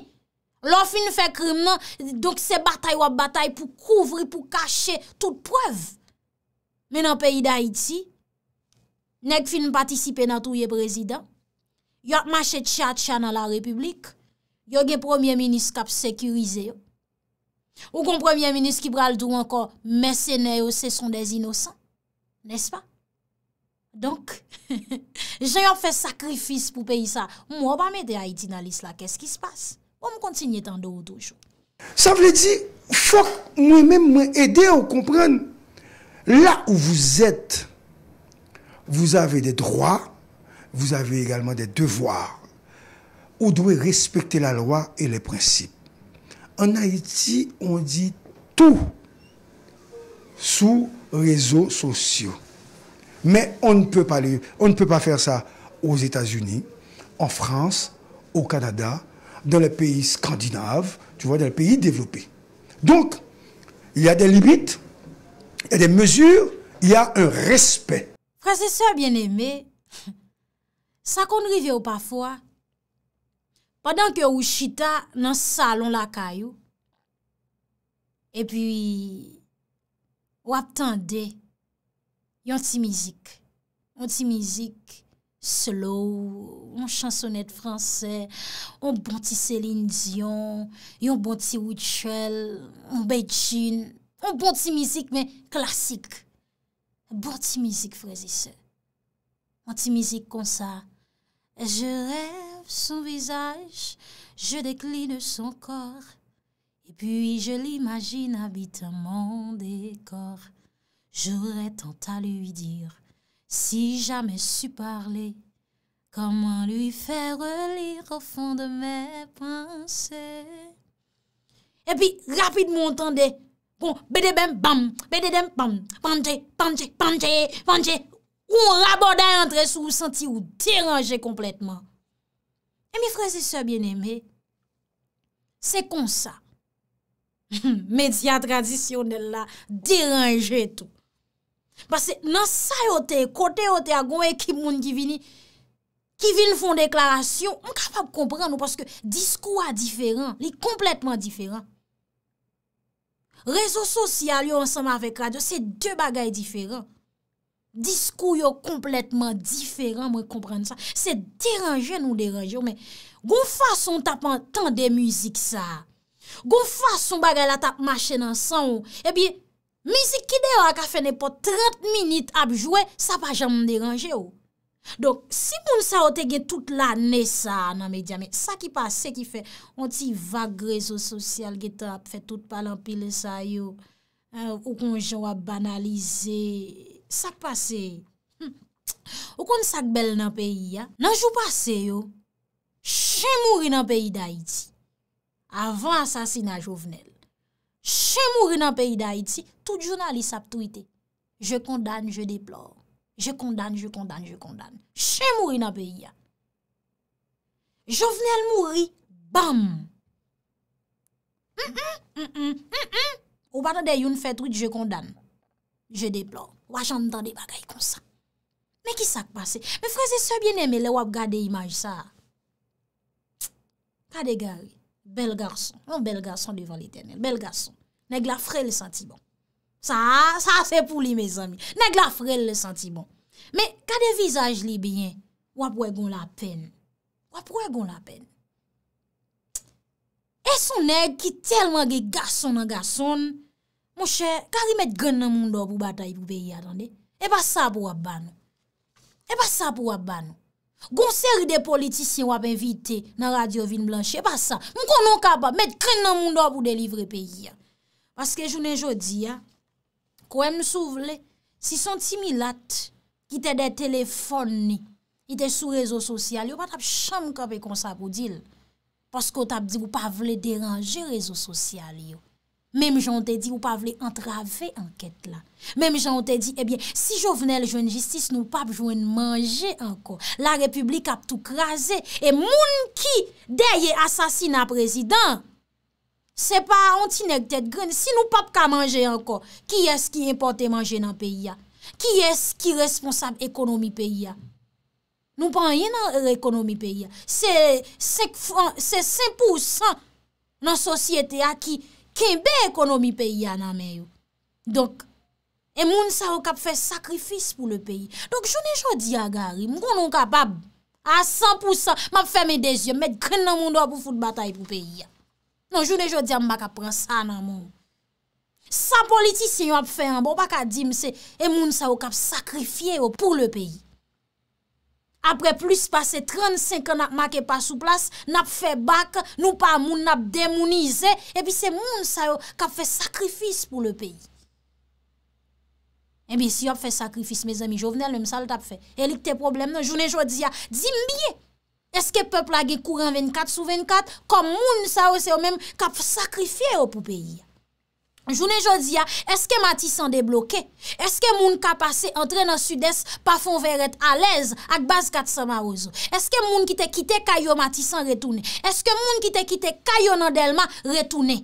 Lo fin fe krim nan, donk se batay wap batay pou kouvri, pou kache tout prev. Men an peyi da iti, nek fin patisipe nan touye prezident, yo ak mache tchat tchat nan la republik, yo gen premier minis kap sekirize yo. Ou qu'on premier ministre qui brale tout encore, mercenaires, ce sont des innocents. N'est-ce pas? Donc, j'ai fait sacrifice pour payer ça. Moi, je pas mettre Haïti dans liste là. Qu'est-ce qui se passe? On continue tant de toujours. Ça veut dire, faut moi-même m'aider à comprendre. Là où vous êtes, vous avez des droits, vous avez également des devoirs. Vous devez respecter la loi et les principes. En Haïti, on dit tout sous réseaux sociaux. Mais on ne peut pas, on ne peut pas faire ça aux États-Unis, en France, au Canada, dans les pays scandinaves, tu vois, dans les pays développés. Donc, il y a des limites, il y a des mesures, il y a un respect. et bien aimé ça qu'on arrive parfois, padan ke ou chita nan salon la kayou. E pi, ou atende, yon ti mizik, yon ti mizik slow, yon chansonet franse, yon bon ti Celine Dion, yon bon ti Wichelle, yon Beijing, yon bon ti mizik men klasik, yon bon ti mizik frezise. Yon ti mizik konsa, e jere, son visage, je décline son corps, et puis je l'imagine habitant mon décor. J'aurais tant à lui dire, si jamais su parler, comment lui faire lire au fond de mes pensées. Et puis, rapidement, entendez, bon, bédébem, bam, bédé bam, panjé, panjé, panjé, panjé, ou rabordait entre sous senti ou dérangé complètement. E eh, mi freze se bien eme, se kon sa, media tradisyonel la, deranje tou. Pase nan sa yo te, kote yo te, a gwen ekip moun ki vini, ki vini fon deklarasyon, m kapap kompren nou, paske diskou a diferan, li kompletman diferan. Rezo sosyal yo ansanman vek radyo, se de bagay diferan. Disko yo kompletman diferan mwen kompren sa. Se deranje nou deranje ou men. Gon fason tap an tan de müzik sa. Gon fason bagay la tap mache nan san ou. E pi mizik ki de yo a ka fene po 30 minute ap jowe. Sa pa jam mwen deranje ou. Donk si pou msa o tege tout la ne sa nan me diya. Sa ki pa se ki fe. On ti vagre zo sosyal ge tap. Fe tout palan pile sa yo. Ou konjwa banalize. Sa pase, hmm. ou kon sak bel nan peyi ya. Nan jou pase yo, jè mouri nan peyi da iti. Avant asasina Jouvenel. Jè mouri nan peyi da iti, tout jounan li sap tout ite. Je kondan, je deplore. Je kondan, je kondan, je kondan. Jè mouri nan peyi ya. Jouvenel mouri, bam! Hmm, hmm, ou pata de yon fè trout, je kondan. Je deplore. Waj an dan de bagay konsan. Mè ki sak pase? Mè freze se bien eme le wap gade imaj sa. Kade gari? Bel garson. Non bel garson devan l'Eternel. Bel garson. Nèk la frel le santi bon. Sa, sa se pou li mè zami. Nèk la frel le santi bon. Mè kade vizaj li biyen? Wap wè gon la pen. Wap wè gon la pen. E son nèk ki telman ge gason nan gason... Monsher, kari met gen nan moun do pou batay pou peyi, atende? E pa sa pou wap ban. E pa sa pou wap ban. Gon seri de politisyen wap invite nan radio Vin Blanchi, e pa sa. Moun konon kaba, met gen nan moun do pou delivre peyi. Paske jounen jodi, kouen msou vle, si son timilat ki te de telefon ni, ki te sou rezo sosyal yo, pat ap sham kape konsa pou dil. Paske o tap di pou pa vle deranje rezo sosyal yo. Mem jante di, ou pa vle entrave anket la. Mem jante di, ebyen, si jo vne l jwen justice, nou pa jwen manje anko. La republik ap tou krasen, e moun ki deye asasina prezident, se pa ontine ktet gren, si nou pap ka manje anko, ki es ki importe manje nan peyi ya? Ki es ki responsab ekonomi peyi ya? Nou pa yon nan ekonomi peyi ya? Se sepousan nan sosyete a ki... Kenbe ekonomi peyi ananmen yo. Donk, e moun sa yo kap fe sakrifis pou le peyi. Donk, joun e jodi agari, mwen konon kap ap, a 100%, mwen ap ferme dezyon, mwen kren nan moun do ap pou foute batay pou peyi. Non, joun e jodi am bak ap pren sa nan moun. San politisi yon ap ferme, mwen bon, bak ap dimse, e moun sa yo kap sakrifye yo pou le peyi. apre plus pase 35 an ap make pa sou plas, nap fe bak, nou pa moun ap demonize, epi se moun sa yo kap fe sakrifis pou le peyi. Ebi si yo ap fe sakrifis, mez ami jovenel, lem sa lo tap fe, elik te problem nan, jounen jo diya, di mbiye, eske peplage kouren 24 sou 24, kom moun sa yo se yo men kap sakrifye yo pou peyi ya. Jounen jodi ya, eske mati san debloke? Eske moun ka pase entre nan sud-es pa fon veret alez ak baz kat samarouzo? Eske moun ki te kite kayo mati san retoune? Eske moun ki te kite kayo nan delma retoune?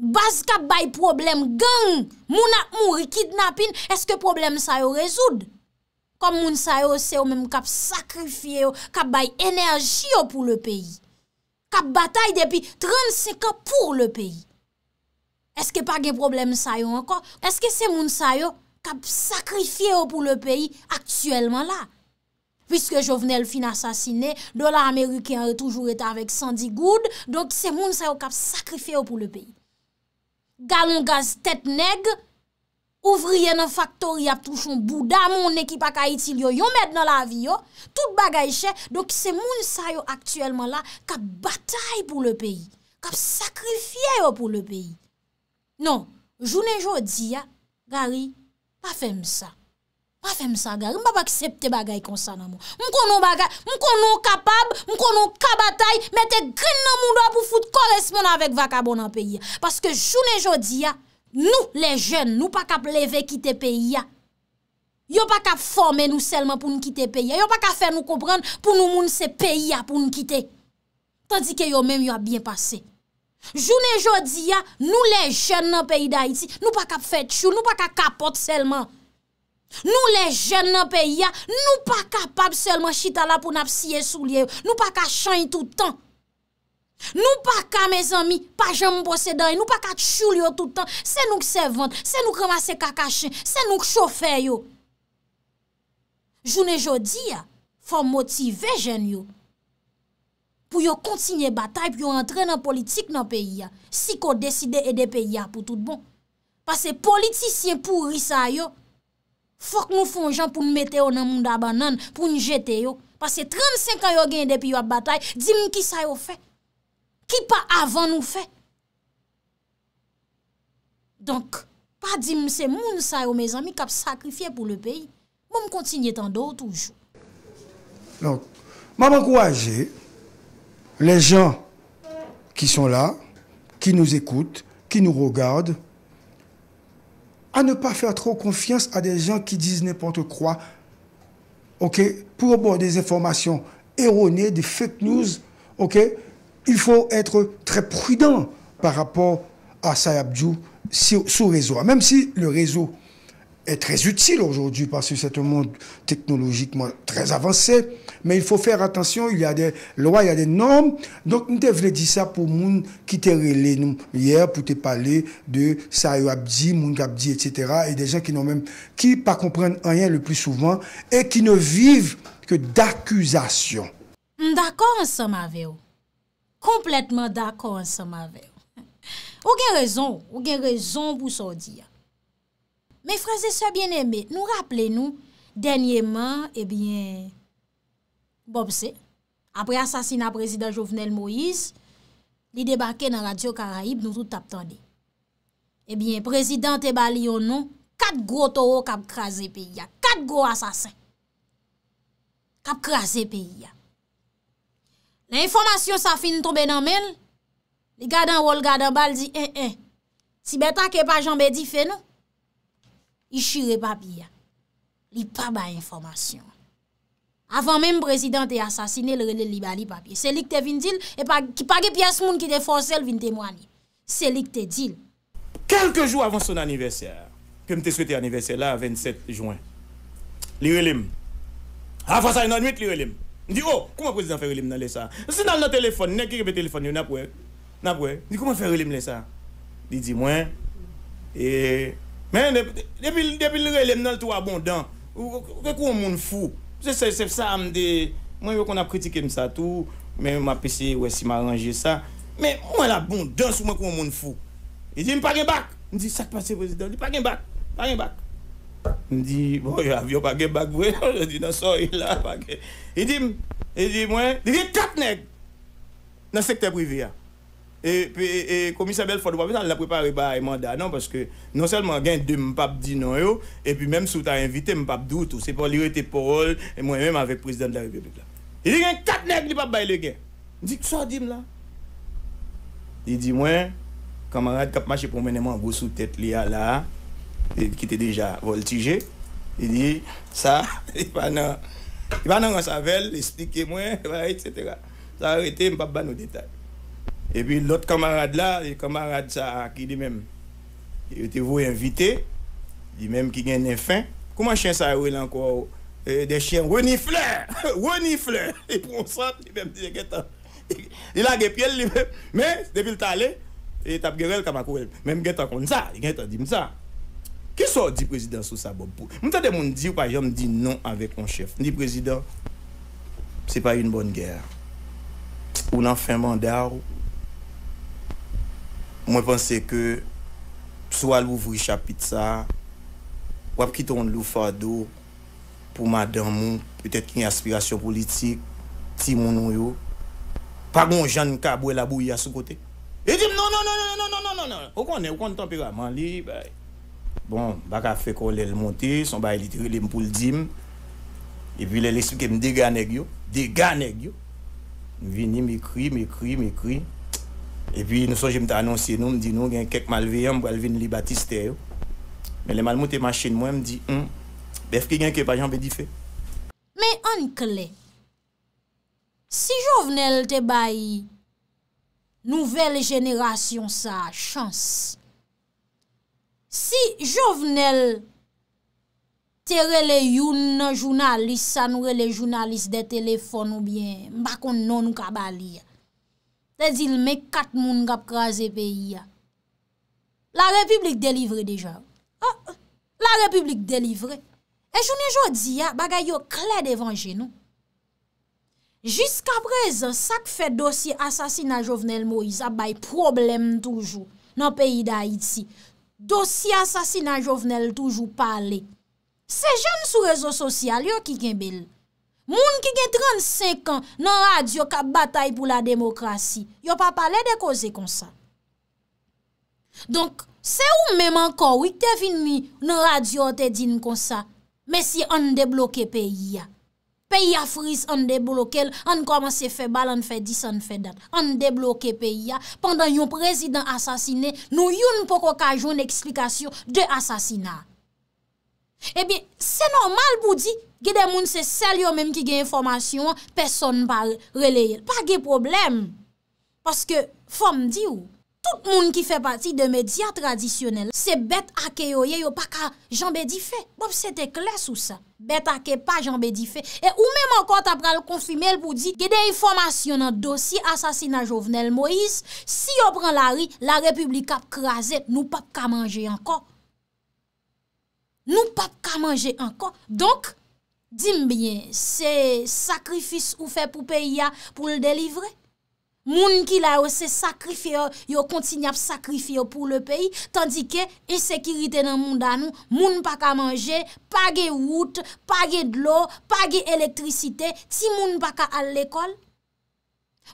Baz kap bay problem gang, moun ak mou re-kidnapin, eske problem sa yo rezoud? Kom moun sa yo se yo menm kap sakrifye yo, kap bay enerji yo pou le peyi. Kap batay depi 35 an pou le peyi. Eske pa gen problem sa yo ankon? Eske se moun sa yo kap sakrifye yo pou le peyi aktuelman la? Piske jo vene l fina sasine, do la Ameriken re toujou etan vek Sandy Good, donk se moun sa yo kap sakrifye yo pou le peyi. Galon gaz tet neg, ouvriye nan faktori ap touchon bouda, moun ekipa ka itil yo, yon med nan la vi yo, tout bagayche, donk se moun sa yo aktuelman la kap batay pou le peyi, kap sakrifye yo pou le peyi. Non, jounen jodi ya, gari, pa fèm sa. Pa fèm sa, gari, mba pa aksepte bagay konsa nan moun. Mkonon bagay, mkonon kapab, mkonon kabatay, mette grin nan moun doa pou foute korespon avèk vakabon nan peyi ya. Paske jounen jodi ya, nou, le jen, nou pa kap leve kite peyi ya. Yo pa kap fòmè nou selman pou nkite peyi ya. Yo pa kap fèm nou kòpren pou nou moun se peyi ya pou nkite. Tadi ke yo mèm yo ap bien pase. Joun e jodi ya, nou le jen nan peyi da iti, nou pa ka fet choul, nou pa ka kapot selman. Nou le jen nan peyi ya, nou pa kapab selman chitala pou nap siye soulye yo, nou pa ka chany toutan. Nou pa ka, mez ami, pa jen mposedany, nou pa ka choul yo toutan. Se nou se vant, se nou kama se kaka chen, se nou chofen yo. Joun e jodi ya, fwa motive jen yo. pou yo kontinye batay pou yo entren nan politik nan peyi ya, si ko deside ede peyi ya pou tout bon. Pase politisyen pouri sa yo, fok nou fon jan pou nou mette yo nan moun da banan, pou nou jete yo. Pase 35 an yo gende peyi yo batay, dim ki sa yo fe? Ki pa avan nou fe? Donk, pa dim se moun sa yo mezan, mi kap sakrifye pou le peyi, moun kontinye tan do toujou. Donk, maman kou wajé, les gens qui sont là, qui nous écoutent, qui nous regardent, à ne pas faire trop confiance à des gens qui disent n'importe quoi, ok, pour avoir des informations erronées, des fake news, il faut être très prudent par rapport à Sayabdjou sous sur réseau. Même si le réseau est très utile aujourd'hui parce que c'est un monde technologiquement très avancé. Mais il faut faire attention, il y a des lois, il y a des normes. Donc, nous devons dire ça pour les gens qui t'ont relé hier pour parler de ça, abdi, abdi, etc. Et des gens qui n'ont même, qui pas comprennent rien le plus souvent et qui ne vivent que d'accusations. Hum, d'accord ensemble avec vous. Complètement d'accord ensemble avec vous. Vous avez raison, vous avez raison pour ça dire. Me fraze se bienembe, nou rappele nou, denye man, ebyen, eh Bobse, apre asasina prezident Jovenel Moïse, li debake nan radio Karaib, nou tout ap tande. Ebyen, eh prezident te bali yo nou, kat gro toro kap krasi peyi ya. Kat gro asasin. Kap krasi peyi ya. La informasyon sa finitoube nan men, li gadan wol gadan bal di en eh, en. Si betan ke pa janbe di fe nou, I chire papi ya. Li pa ba informasyon. Avan menm prezident te asasine, li rele li ba li papi. Se lik te vin dil, e pa ge pias moun ki te fosel vin temwani. Se lik te dil. Kelke jou avan son aniverser, kem te swete aniverser la, 27 Jouen, li relim. Avan sa yon anuit, li relim. Ni di, oh, kouman prezident fe relim nan lesa? Si nan nan telefon, nen kerebe telefon yo, napwe, napwe. Ni kouman fe relim lesa? Di di mwen, e... Mwen, depil lè men al tou abondan. Ou kèk ou moun fou? Se sep sa amde, mwen yo kon a pritike msa tou, mwen m apese wè si m bon, a range sa. Mwen, mwen la abondan sou mwen kou moun fou. I di m page bak, i di sak pase vòzidon, i di page bak, page bak. I di, mwen yo avyo page bak vwe, jè di nan so il la. I di mwen, i di katnek nan sekte privi ya. E komisya bel Fadwa, an la prepare ba e manda nan, paske non selman gen dè m'pap di nan yo, e pi mèm sou ta invite m'pap doutou, se pa li rete porol, mwen mèm avek prezidant la rebebek la. E di gen kat neg li pap bay le gen. Di kou sa di m la? E di mwen, kamarade kap mache pou mènen mwen gosou tèt li a la, ki te deja voltije, e di sa, e banan, e banan an savel, e slike mwen, sa rete m pap ban ou detay. Epi lot kamarade la, kamarade sa aki di menm, yote vou yinvite, di menm ki gen ne fin, kouman chen sa yowe lankou a ou? De chen, wè ni flè, wè ni flè, yon pronsante, di menm di gen ten, yon lage pyele, menm, debil talè, tap gerel kamakou el, menm gen ten kon sa, gen ten di menm sa. Ki sou di prezident sou sa bo pou? Mwen te de moun di ou pa yon di non avè kon chef, di prezident, se pa yon bon gèr, ou nan fèm an dè a ou, Mwen pense ke Pso al ouvri chapit sa Wap kiton lou fado Pou madan moun Petet ki yon aspirasyon politik Ti moun nou yo Pag moun jan mka abou el abou ya sou kote E dim non non non non Okon ne, non, non, non, okon temperament li Bon, baka fe kon lèl monte Son bay litri lèm pou l'dim E vilèl espeke m deganèk yo Deganèk yo M vini m ekri, m ekri, m ekri E pi nou soje mte anonsye nou, mdi nou gen kek malve yon, mbo alven li batiste yo. Men le malvote ma chen mwen mdi, mbefke gen kek pajan bedife. Men ankele, si jovenel te bayi nouvel jenerasyon sa, chans. Si jovenel te rele yon jounalist, sa nou rele jounalist de telefon ou bien, mbakon nou nou kabali ya. Le di lme kat moun gap kraze peyi ya. La republik delivre deja. Ah, la republik delivre. E jouni joun di ya bagay yo kle devanje nou. Jiska prez sak fe dosi asasina jovenel mo yi za bay problem toujou nan peyi da Haiti. Dosi asasina jovenel toujou pale. Se joun sou rezo sosyal yo ki gen beli. Moun ki ge 35 an nan radyo ka batay pou la demokrasi, yo pa pale de koze kon sa. Donk, se ou men man kon, wik te fin mi nan radyo te din kon sa, me si an debloke peyi ya, peyi ya fris, an debloke, an koman se fe bal, an fe dis, an fe dat, an debloke peyi ya, pandan yon prezident asasine, nou yon poko ka joun eksplikasyon de asasina a. Ebyen, eh se normal pou di, gede moun se sel yo menm ki gen informasyon, peson pa releye. Pa ge problem. Paske, fom di ou, tout moun ki fe pati de media tradisyonel, se bet ake yo, yo pa ka janbe di fe. Bob, se te kles ou sa. Bet ake pa janbe di fe. E ou menm ankon ta pral konfime, el pou di, gede informasyon an dosi, asasina jovenel Moïse, si yo pran la ri, la republik ap kraset, nou pap ka manje ankon. Nou pap ka manje anko, donk, dimbyen, se sakrifis ou fe pou peyi ya pou l'delivre? Moun ki la oh, yo se sakrifye yo, yo kontin ap sakrifye yo pou le peyi, tandike, esekirite nan moun dan nou, moun pa ka manje, pa ge wout, pa ge dlo, pa ge elektrisite, ti moun pa ka al lekol?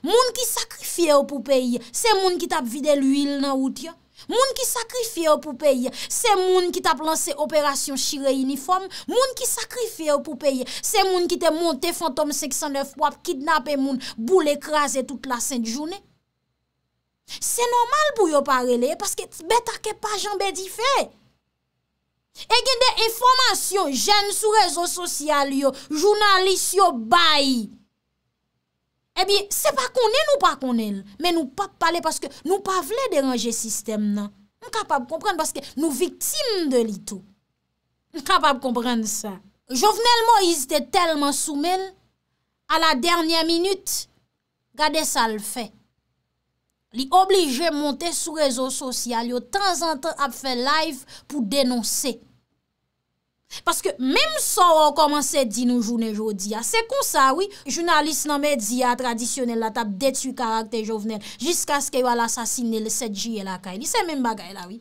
Moun ki sakrifye yo pou peyi, se moun ki tap vide l'uil nan wout yo? Moun ki sakrifye ou pou peye, se moun ki tap lanse operasyon shire uniform, moun ki sakrifye ou pou peye, se moun ki te monte fantom 609 wap, kidnap e moun, boule ekrase tout la sent jounen. Se normal pou yo parele, paske betake pa janbe di fe. E gen de informasyon, jen sou rezo sosyal yo, jounalis yo bayi. Ebi, se pa konen ou pa konen, men nou pa pale paske nou pa vle deranje sistem nan. M kapab komprende paske nou viktim de li tou. M kapab komprende sa. Jovenel Moïse te telman soumen, a la dernyan minut, gade sa l fe. Li oblige monte sou rezo sosyal, yo transantre ap fe live pou denonse. Paske mèm sorò komanse di nou jounen jodi ya, se kon sa wè, jounalist nan mè di ya tradisyonel la tap detu karakter jovenel, jiska skè yo al asasine le 7J la kay li, se mèm bagay la wè.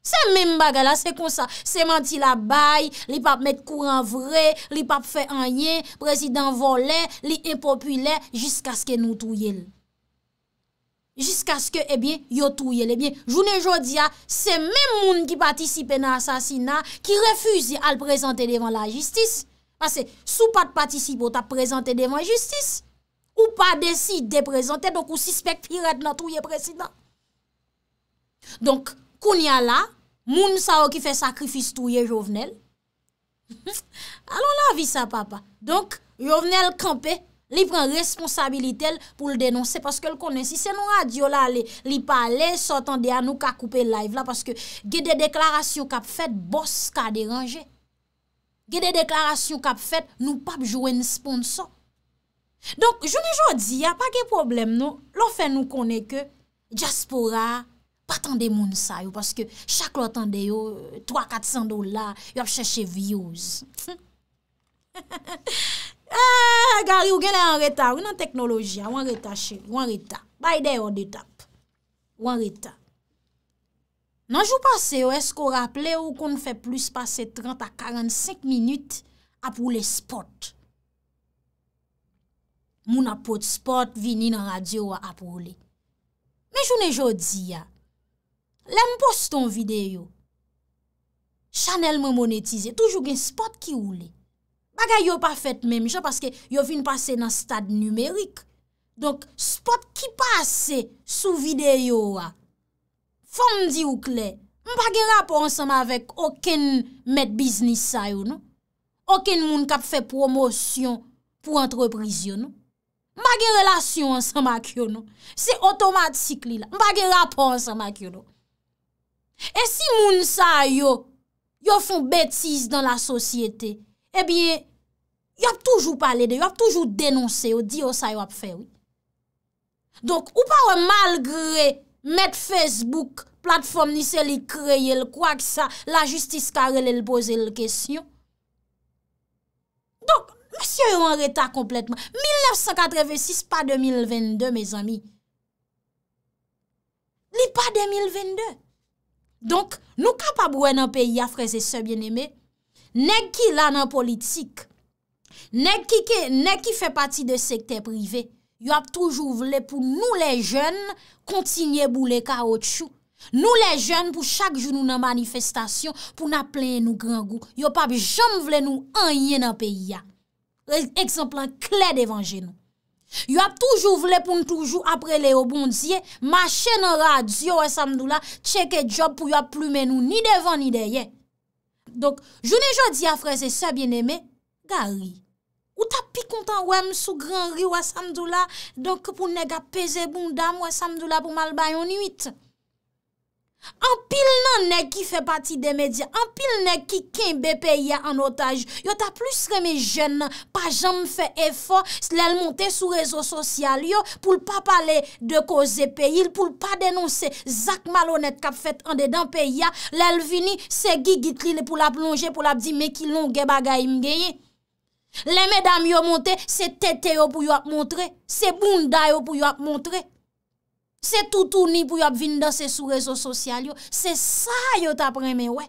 Se mèm bagay la, se kon sa, se manti la bay, li pap met kouran vre, li pap fe anye, prezident volè, li impopule, jiska skè nou touye lè. Jisk aske ebyen eh yo touye lebyen. Jounen jodia, se men moun ki patisipe na asasina, ki refuze al prezante devan la jistis. Pase, sou pat patisipe ou ta prezante devan jistis, ou pa desi de prezante, doku sispek pi ret nan touye presina. Donk, koun ya la, moun sa ou ki fe sakrifis touye jovenel. Alon la vi sa papa. Donk, jovenel kampe, Li pren responsabilite l pou l denons. Se paske l konensi. Se nou radio la li pale, se otan de an nou ka koupe live la. Paske gede deklarasyon kap fet, bos ka deranje. Gede deklarasyon kap fet, nou pap jowe n sponsor. Donk, jouni jodi, ya pa gen problem nou. Lofen nou konen ke, diaspora patan de moun sayo. Paske chak l otan de yo, 3-400 dolar, yop cheshe views. Ha ha ha ha. Eee, eh, gari ou genè an reta, ou nan teknoloji an, ou an reta chè, ou an reta. Bayde yo de tap, ou an reta. Nan jou pase yo, esko raple ou kon fè plus pase 30 a 45 minute ap woule spot. Moun ap wote spot, vini nan radio ap woule. Men jounen joudi ya, lè m'post ton videyo. Chanel mè monetize, toujou gen spot ki woule. Aga yo pa fèt mèm, jò paske yo vin pasè nan stad numèrik. Donk, spot ki pasè sou videyo wa. Fòm di ou kle, m bagè rapò ansèm avèk oken met biznis sa yo nou. Oken moun kap fè promosyon pou antrepris yo nou. M bagè relasyon ansèm ak yo nou. Se otomatik li la, m bagè rapò ansèm ak yo nou. E si moun sa yo, yo foun betis dan la sosyete, e eh bie... yo ap toujou pale de, yo ap toujou denonsè, yo di yo sa yo ap fè wè. Donk, ou pa wè malgré mèt Facebook, platform ni se li kreye lè kwa ksa, la justice kare lè lè pose lè kèsyon. Donk, mè sè yo an reta kompletman. 1986, pa 2022, mè zami. Li pa 2022. Donk, nou kapab wè nan peyi a freze se bienemè, neg ki lan nan politik, Ne ki fe pati de sekte prive, yo ap toujou vle pou nou le joun kontinye bou le kaotchou. Nou le joun pou chak joun nou nan manifestasyon pou na plen nou gran goun. Yo pap joun vle nou anye nan peyi ya. E, Eksemplan kled evanje nou. Yo ap toujou vle pou nou toujou apre le yo bondye, ma chen nan radio e samdou la, cheke job pou yo ap plume nou ni devan ni deye. Donk, jouni joun diya frese sa bieneme, gari. Ou ta pi kontan wèm sou gran ri wè samdou la, donk pou nek ap pese boum dam wè samdou la pou mal bayon 8. Anpil nan nek ki fè pati de medya, anpil nan nek ki kenbe pe ya an otaj, yo ta plus reme jen nan, pa janm fè efor, lèl monte sou rezo sosyal yo, pou l pa pale de koze pe yil, pou l pa denonse zak malonet kap fèt an dedan pe ya, lèl vini se gi gitri lè pou la plonje, pou la bdi meki lon ge bagay mgenye. Le medam yo monte se tete yo pou yo ap montre Se bunda yo pou yo ap montre Se toutouni pou yo ap vin dan se sou rezo sosyal yo Se sa yo tap reme we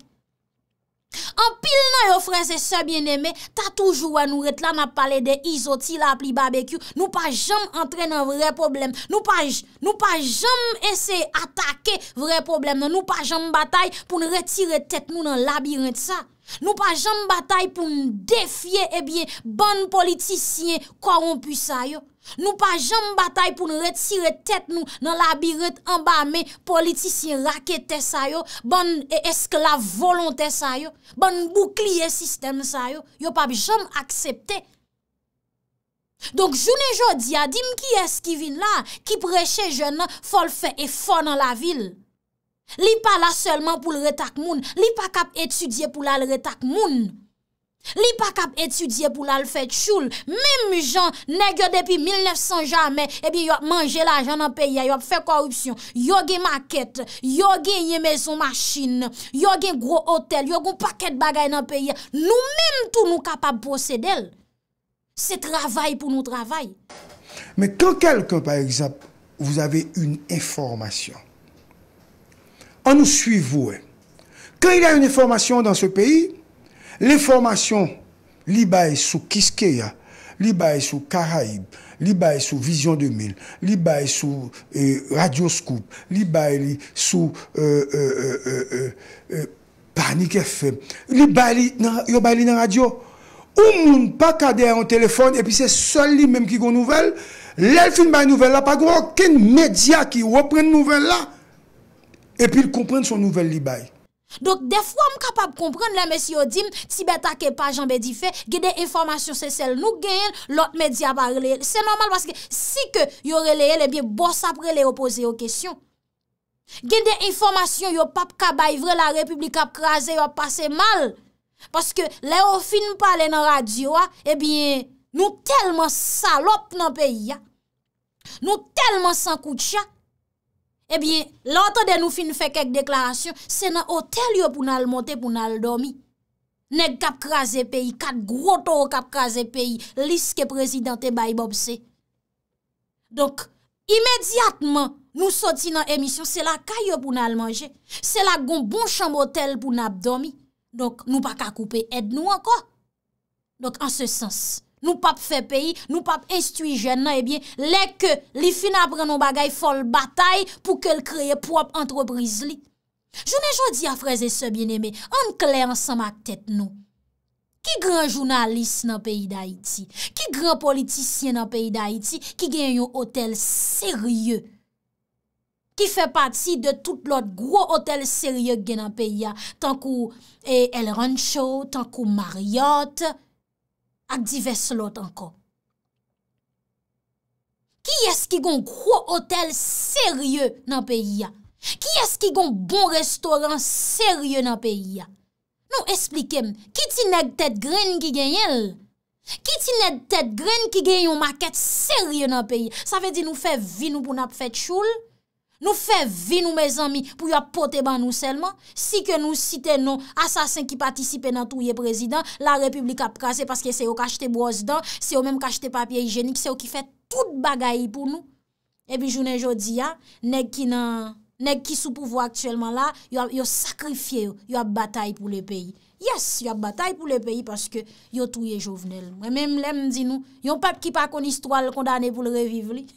An pil nan yo freze se bieneme Ta toujou anou ret lan ap pale de izoti la ap li bbq Nou pa jom entre nan vre problem Nou pa jom ese atake vre problem Nou pa jom batay pou nou retire tet nou nan labirent sa Nou pa jom batay pou m defye e eh bie ban politisyen kwa wampu sa yo. Nou pa jom batay pou m retire tet nou nan labiret anba me politisyen rakete sa yo. Ban eskla volante sa yo. Ban boukliye sistem sa yo. Yo pa bi jom aksepte. Donk jounen jodi a dim ki eskivin la ki preche jounen folfe e fon nan la vil. Li pa la selman pou l retak moun, li pa kap etudye pou l al retak moun. Li pa kap etudye pou l al fet choul. Mem jan, negyo depi 1900 janme, ebi yo ap manje la jan nan peya, yo ap fe korupsyon. Yo gen maket, yo gen yemezon maschin, yo gen gro hotel, yo gen paket bagay nan peya. Nou menm tou nou kapap pose del. Se travay pou nou travay. Me ke kelke, pa ekzap, vous ave yon informasyon. an nou suivouè. Kwen il y a yon informasyon dan se peyi, l'informasyon li bay sou Kiskeya, li bay sou Karaib, li bay sou Vision 2000, li bay sou euh, Radio Scoop, li bay sou Panik FM, yo bay li nan radio. Ou moun pa kadey an telefon, epi se sol li menm ki goun nouvel, lèl fin bay nouvel la, pa goun ken media ki wopren nouvel la, epi l komprende son nouvel libay. Dok defwa m kapap komprende, la mèsi yo dim, tibè takè pa jambè di fè, gen de informasyon se sel nou gen, lot medya pa releye. Se normal baske, si ke yo releye, lebyen bòs apre leyo pose yo kesyon. Gen de informasyon yo pap kabay vre, la republik ap krasè, yo ap pase mal. Paske leyo fin palè nan radywa, ebyen nou telman salop nan peyi ya. Nou telman san kout ya. Ebyen, eh lante de nou fin fe kek deklarasyon, se nan otel yo pou nan al monte pou nan al domi. Neg kap kraze peyi, kat groto kap kraze peyi, liske prezidente bayi bobse. Donk, imediatman nou soti nan emisyon, se la kaya pou nan al manje, se la gon bon chanbo tel pou nan ap domi. Donk, nou pa ka koupe, ed nou anko. Donk, an se sens. Nou pap fe peyi, nou pap estuijen eh nan, ebyen, lek li fin apren nou bagay fol batay pou ke l kreye prop entreprise li. Jounen joun di a freze se bieneme, an kle ansan mak tet nou. Ki gran jounalist nan peyi da iti? Ki gran politisyen nan peyi da iti? Ki gen yon otel serye? Ki fe pati de tout lot gro otel serye gen nan peyi ya? Tankou El eh, Rancho, tankou Mariotte, ak dive slot anko. Ki eski gon kwa hotel serye nan peyi ya? Ki eski gon bon restoran serye nan peyi ya? Nou esplikem, ki ti neg tet gren ki gen yel? Ki ti neg tet gren ki gen yon maket serye nan peyi ya? Sa ve di nou fe vinou pou nap fet choul? Nou fe vi nou me zanmi pou yo apote ban nou selman. Si ke nou site nou asasen ki patisipe nan touye prezident, la republik ap kase paske se yo kache te bros dan, se yo menm kache te papye hijenik, se yo ki fe tout bagayi pou nou. Ebi jounen jodi ya, neg ki sou pouvo aktuelman la, yo sakrifye yo, yo ap batay pou le peyi. Yes, yo ap batay pou le peyi paske yo touye jovenel. Menm lem di nou, yon pep ki pa koni stwa l kondane pou l reviv li.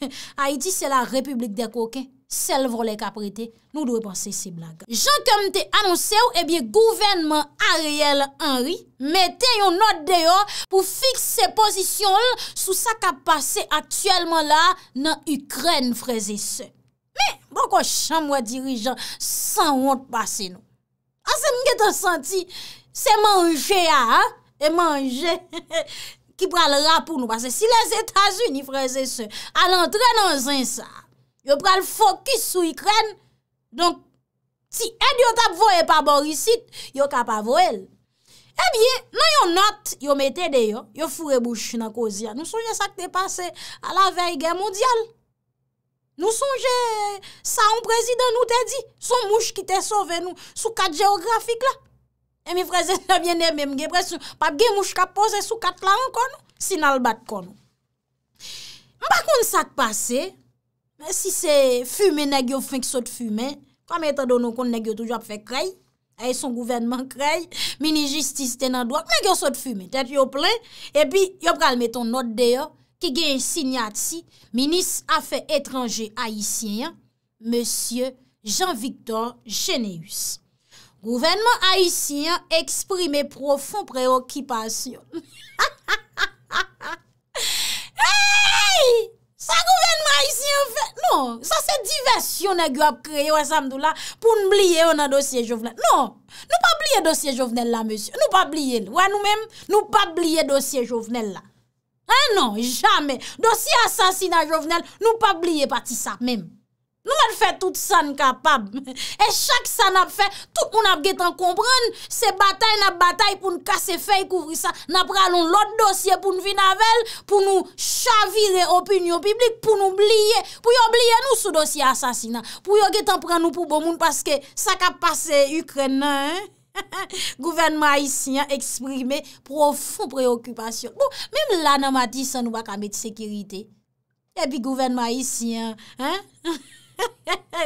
Haiti se la republik de koken. sel vrole ka prete, nou dwe panse se blaga. Jan kem te anonse ou, ebye, gouvenman Ariel Henry mete yon not deyo pou fikse se posisyon sou sa ka pase aktuelman la nan Ukren freze se. Me, bako bon chanmwe dirijan san wote pase nou. Ase mge tan santi, se manje ya, e manje ki pral rapou nou. Si les Etats-Unis freze se, alantre nan zin sa, yo pral fokus sou ikren, donk ti edyo tap voe pa borisit, yo kap avoe el. E eh bie, nan yo not yo metede yo, yo fure bouch na koziya, nou sonje sak te pase a la veyge mondial. Nou sonje sa un prezident nou te di, son mouch ki te sove nou, sou kat geografik la. E mi freze nan mienem mge prez, pa gen mouch kap pose sou kat la an non? kono, si nan al bat kono. Mba kon sak pase, Si se fume, ne gyo feng sot fume. Kwa mwen te donon kont, ne gyo toujap fe krey. Ay son gouvenman krey. Mini justice tenan doak. Ne gyo sot fume. Tet yo ple. E pi, yo pral meton not deyo. Ki gen signat si. Minis afet etranje Haitien. Monsieur Jean-Victor Genéus. Gouvenman Haitien eksprime profon preokipasyon. Ha ha ha ha ha ha. Hey! Sa gouvenman yisi yon fè? Non, sa se divers yon e gwe ap kreye wè samdou la pou n'bliye yon nan dosye jovenel. Non, nou pa bliye dosye jovenel la, monsi. Nou pa bliye, wè nou mèm, nou pa bliye dosye jovenel la. Ha, non, jamè. Dosye asansina jovenel, nou pa bliye pati sa mèm. Nou man fè tout san kapab. E chak san ap fè, tout moun ap getan kompren. Se batay nan batay pou nou kase fèy kouvri sa. Nan praloun lot dosye pou nou vinavelle. Pou nou chavire opinyon piblik. Pou nou blye. Pou yo blye nou sou dosye asasina. Pou yo getan pran nou pou bon moun. Paske sa kap pase Ukrena. Gouvenman Issyan eksprime profon preokupasyon. Mèm lana mati san nou baka met sekirite. E pi gouvenman Issyan. Ha?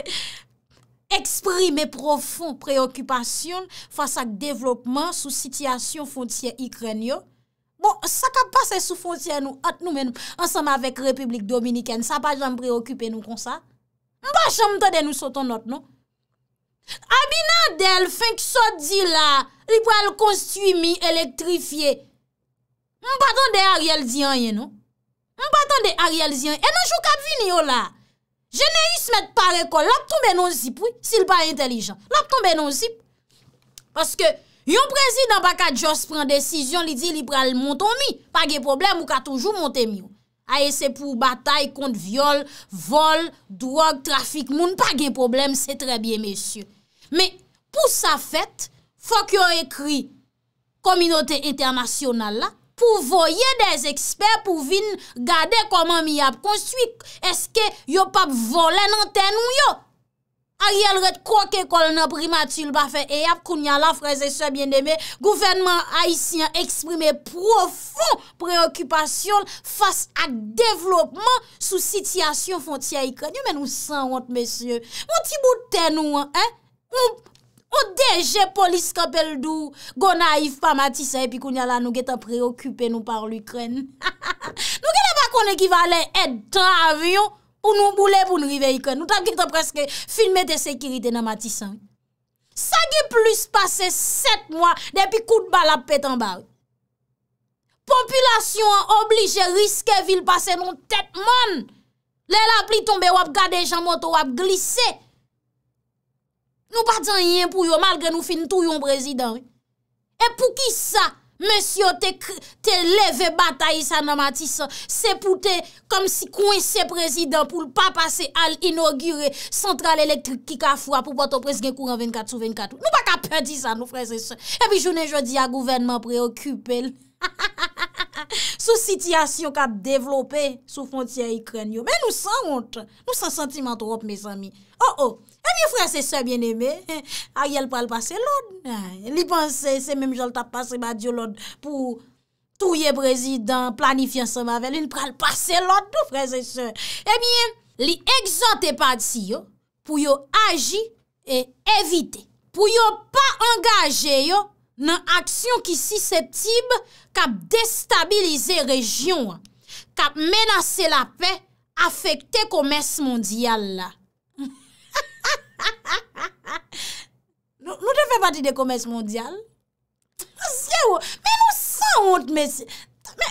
Eksprime profon preokupasyon Fasak devlopman sou sityasyon fontye ikren yo Bon, sakap pase sou fontye nou Ot nou men nou Ansama vek republik dominiken Sa pa jan preokupen nou kon sa Mba chanm tade nou soton not nou Abina del feng sot di la Li pou al konstuimi elektrifye Mba tande a riel diyan yo nou Mba tande a riel diyan yo E nan chou kap vini yo oh la Je ne yus met pa rekol, lop tou menon zip wou, sil pa intelijan. Lop tou menon zip. Paske yon prezident baka Jos pren desisyon, li di li pral monton mi, pa ge problem ou ka toujou monten mi ou. Ah, Aye se pou batay kont viole, vol, drog, trafik, moun pa ge problem, se tre bie mesye. Me pou sa fet, fok yon ekri kominote internasyonal la, pou voye des ekspert pou vin gade koman mi ap konstwi. Eske yo pap vole nan ten nou yo? A ye lret kwa ke kolon ap rimatil pa fe e ap koun yan la fraze sebyen deme, gouvenman Haitien eksprime profon preokupasyon fas ak devlopman sou sityasyon fon tia yi kwen. Yo men ou san wot mesye? Mwen ti bout ten nou an, eh? Mwen... O deje polis kapel dou go naif pa Matisa epi kou nyalan nou geta preokupen nou par l'Ukraine. Nou geta pa kon ekivalen et dra avyon ou nou mboule pou nou viveyikwen. Nou takin te preske filme de sekirite nan Matisa. Sa ge plus pase set mwa depi kout bal ap petan bar. Populasyon an oblige riske vil pase nou tetman. Le la pli tombe wap gade jan moto wap glisey. Nou pa djan yen pou yo, malgre nou fin tou yon prezident. E pou ki sa, mensyo, te leve bata yi sa nan mati sa. Se pou te, kom si kwen se prezident, pou l pa pase al inogure, sentral elektrik ki ka fwa pou poto prez gen kouran 24 sou 24. Nou pa ka pedi sa nou prezident. E bi jounen je di a gouvenman preokupel. Sou sityasyon ka develope, sou fontye yi kren yo. Men nou san ont, nou san sentiment ou ap me zami. Oh oh! E mi fran se sè mwen eme, a yèl pral pase lòd. Li panse se mèm jòl tap pase mwen adyò lòd pou touye prezidant planifyan se mavel. Li pral pase lòd nou fran se sè. E mi li egzote pati yo pou yo agi e evite. Pou yo pa engaje yo nan aksyon ki siseptib kap destabilize rejyon. Kap menase la pe, afekte komes mondial la. fè pati de komès mondial. Mè nou sè ont mè sè. Mè,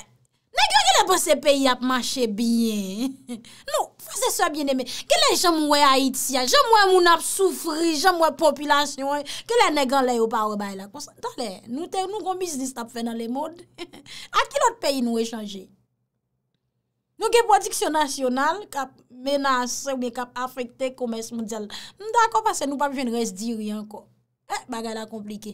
nè gè gè lè pò se peyi ap mache biyen. Nou, fò se sè biyen e mè. Gè lè jèm wè Haiti, jèm wè moun ap soufri, jèm wè popilasyon. Gè lè nè gè lè yo pa wè bay la. Tè lè, nou tè, nou gòmiz nist ap fè nan lè mod. A ki lòt peyi nou e chanjè? Nou gè pò diksyon nasyonal kap menase ou ne kap afekte komès mondial. Nou dè akòp asè nou papi fè nè res di riyankò. E eh, bagay la komplike.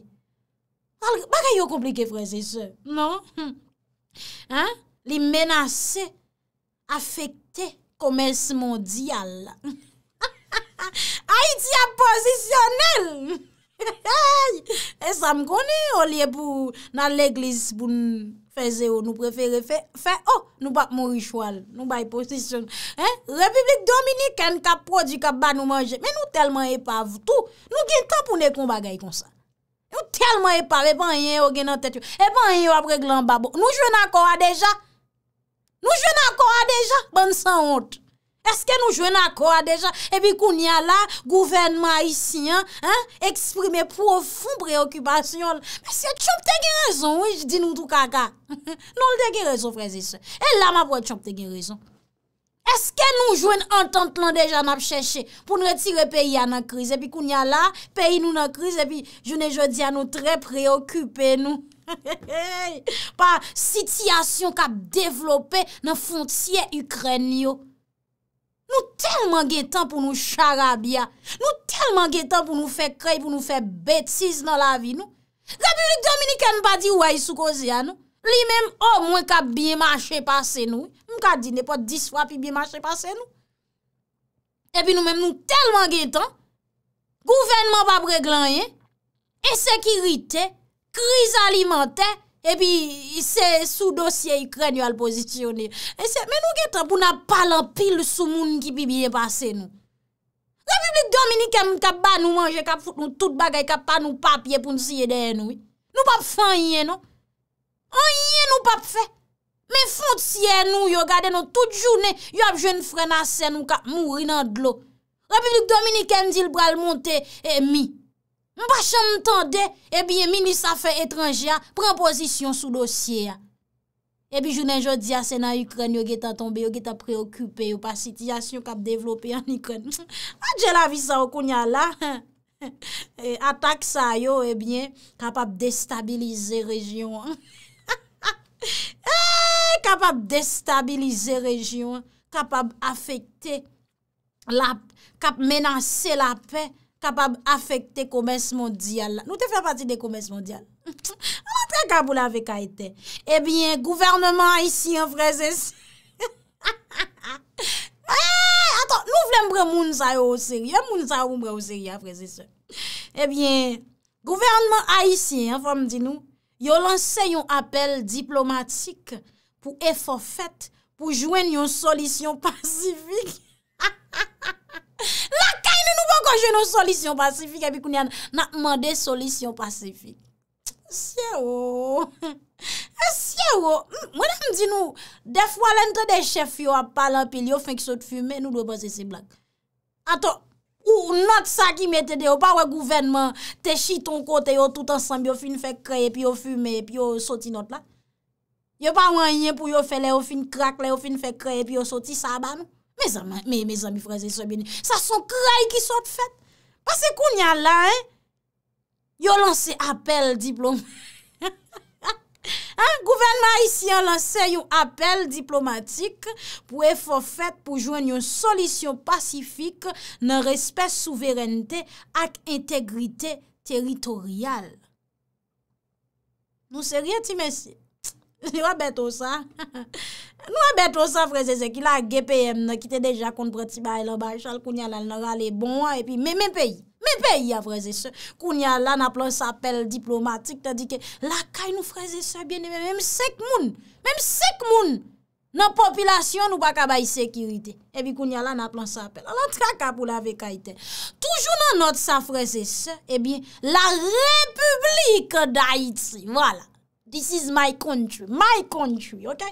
Bagay yo komplike fray non? hm. se se. Non. Li menase afekte kome se mondyal. Ay ti aposisyonel. E sa m konen olye pou nan l'eglis pou nou. Fè zè ou, nou prefère fè, fè ou, oh, nou bak moun richoual, nou bay posisyon. Republik Dominik, ken kap prodik, kap ban nou manje. Men nou telman epav tout, nou gen tapounè kon bagay konsan. Nou telman epav, e ban yè ou gen nan tèt yò, e ban yè ou apre glan babo. Nou jwen akora deja, nou jwen akora deja, ban san hont. Eske nou jwen akwa dejan? Epi koun ya la, gouvenman isi, eksprime profoun preokupasyon. Mese, chopte gen rezon, di nou tou kaka. Non l de gen rezon, frézise. E la ma pou chopte gen rezon. Eske nou jwen antant lan dejan nap chèche pou nou retire peyi an akriz? Epi koun ya la, peyi nou akriz, epi jounen jodi an nou tre preokupè nou. Pa, sityasyon kap devlopè nan fontye Ukrenyo. Nou telman gen tan pou nou charabia, nou telman gen tan pou nou fe krey, pou nou fe betiz nan la vi nou. Republik Dominikè n'pa di wèy sou kozi ya nou. Li menm, oh mwen ka bie mache pase nou, mwen ka dine po 10 fwa pi bie mache pase nou. E pi nou menm nou telman gen tan, gouvernement pa bre glanye, e sekirite, kriz alimentè, E pi sou dosye ikren yo alpozisyonil. Men nou ketan pou nan palan pil sou moun ki pi biye pase nou. Republik Dominike mwen kap ba nou manje, kap foute nou tout bagay, kap pa nou papye pou nou siye den nou. Nou pape fe an ye nou. An ye nou pape fe. Men foute siye nou yo gade nou tout jounen yo ap jwen fre nasen nou kap mou rinan dlo. Republik Dominike mwen dil bral monte e mi. Mpa chan mtande, ebi eh yon minis afe etranjia, premposisyon sou dosye a. Ebi eh jounen jodi a senan Ukran yo geta tombe, yo geta preokupè yo pa sitiyasyon kap devlopè anikon. A djè la vi sa okounya la. Atak sa yo, ebi, kap ap destabilize rejyon. Kap ap destabilize rejyon. Kap ap afekte, kap menanse la pey. kapab afekte koumes mondial la. Nou te fè pati de koumes mondial. An apre kabou la vek a ete. Ebyen, eh gouvernement haisyen freze se. Aton, nou vle mbre moun sa yo o seri. Yo moun sa eh yo mbre o seri a freze se. Ebyen, gouvernement haisyen, fòm di nou, yo lanse yon apel diplomatik pou efo fèt, pou jwen yon solisyon pasifik. Ha ha ha ha! Koje nou solisyon pasifik epi kou nyan nan apmande solisyon pasifik. Siè wou, siè wou, mwen an di nou defwa lente de chef yon apal anpil yon fin ki sote fume nou dwe base se blak. Ato, ou not sa ki metede yon pa wè gouvenman techi ton kote yon tout ansambi yon fin fe kreye pi yon fume pi yon sote yon not la. Yon pa wè yon yon pou yon fe le yon fin krak le yon fin fe kreye pi yon sote yon saban. Me zami, me zami fraze, sa son kray ki sot fèt. Pase koun yal la, yo lansè apel diplomatik. Gouvernman yon lansè yon apel diplomatik pou e fò fèt pou jwenn yon solisyon pasifik nan respè souverenite ak integrite teritorial. Nou se rie ti mèsi. Yo a bèto sa. Ha ha ha. Nou a beton sa freze se ki la GPM na kite deja kont preti baye lo baye chal. Kounia la nan rale bon an. E pi mè mè peyi. Mè peyi a freze se. Kounia la nan ap lan sa pel diplomatik. Tadi ke la kay nou freze se biene. Mèm sek moun. Mèm sek moun. Nan popilasyon nou baka baye sekirite. E bi kounia la nan ap lan sa pel. An lan tra ka pou la vek ayite. Toujou nan notre sa freze se. E eh bi la republik da iti. Voilà. This is my country. My country. Ok?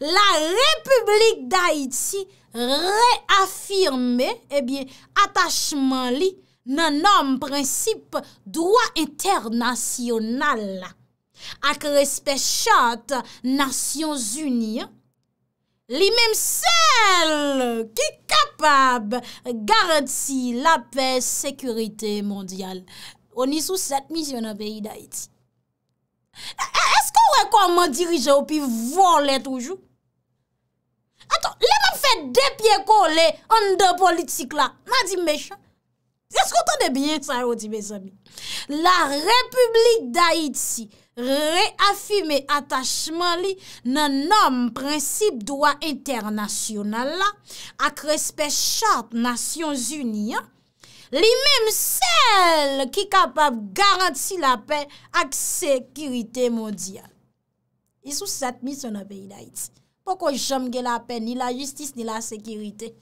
La Republik Daiti re-afirme Ebyen, eh atachman li nan nanm prinsip Dwa internasyonal Ak respes shot Nasyons Uni Li mem sel ki kapab Garetsi la pes sekurite mondyal Oni sou setmisyon an peyi Daiti E Ouwe kon man dirije ou pi vo le toujou? Aton, le man fè depye ko le an de politik la? Ma di mechan. Eskou ton de bie tsa yo di me sami? La Republik Daïti reafime atachman li nan nom prinsip doa internasyonal la ak respes chart Nasyons Unia li mem sel ki kapab garanti la pe ak sekirite moudian. I sou set mi sè nan beyi na iti. Po ko jom ge la pen ni la justice ni la sekirite.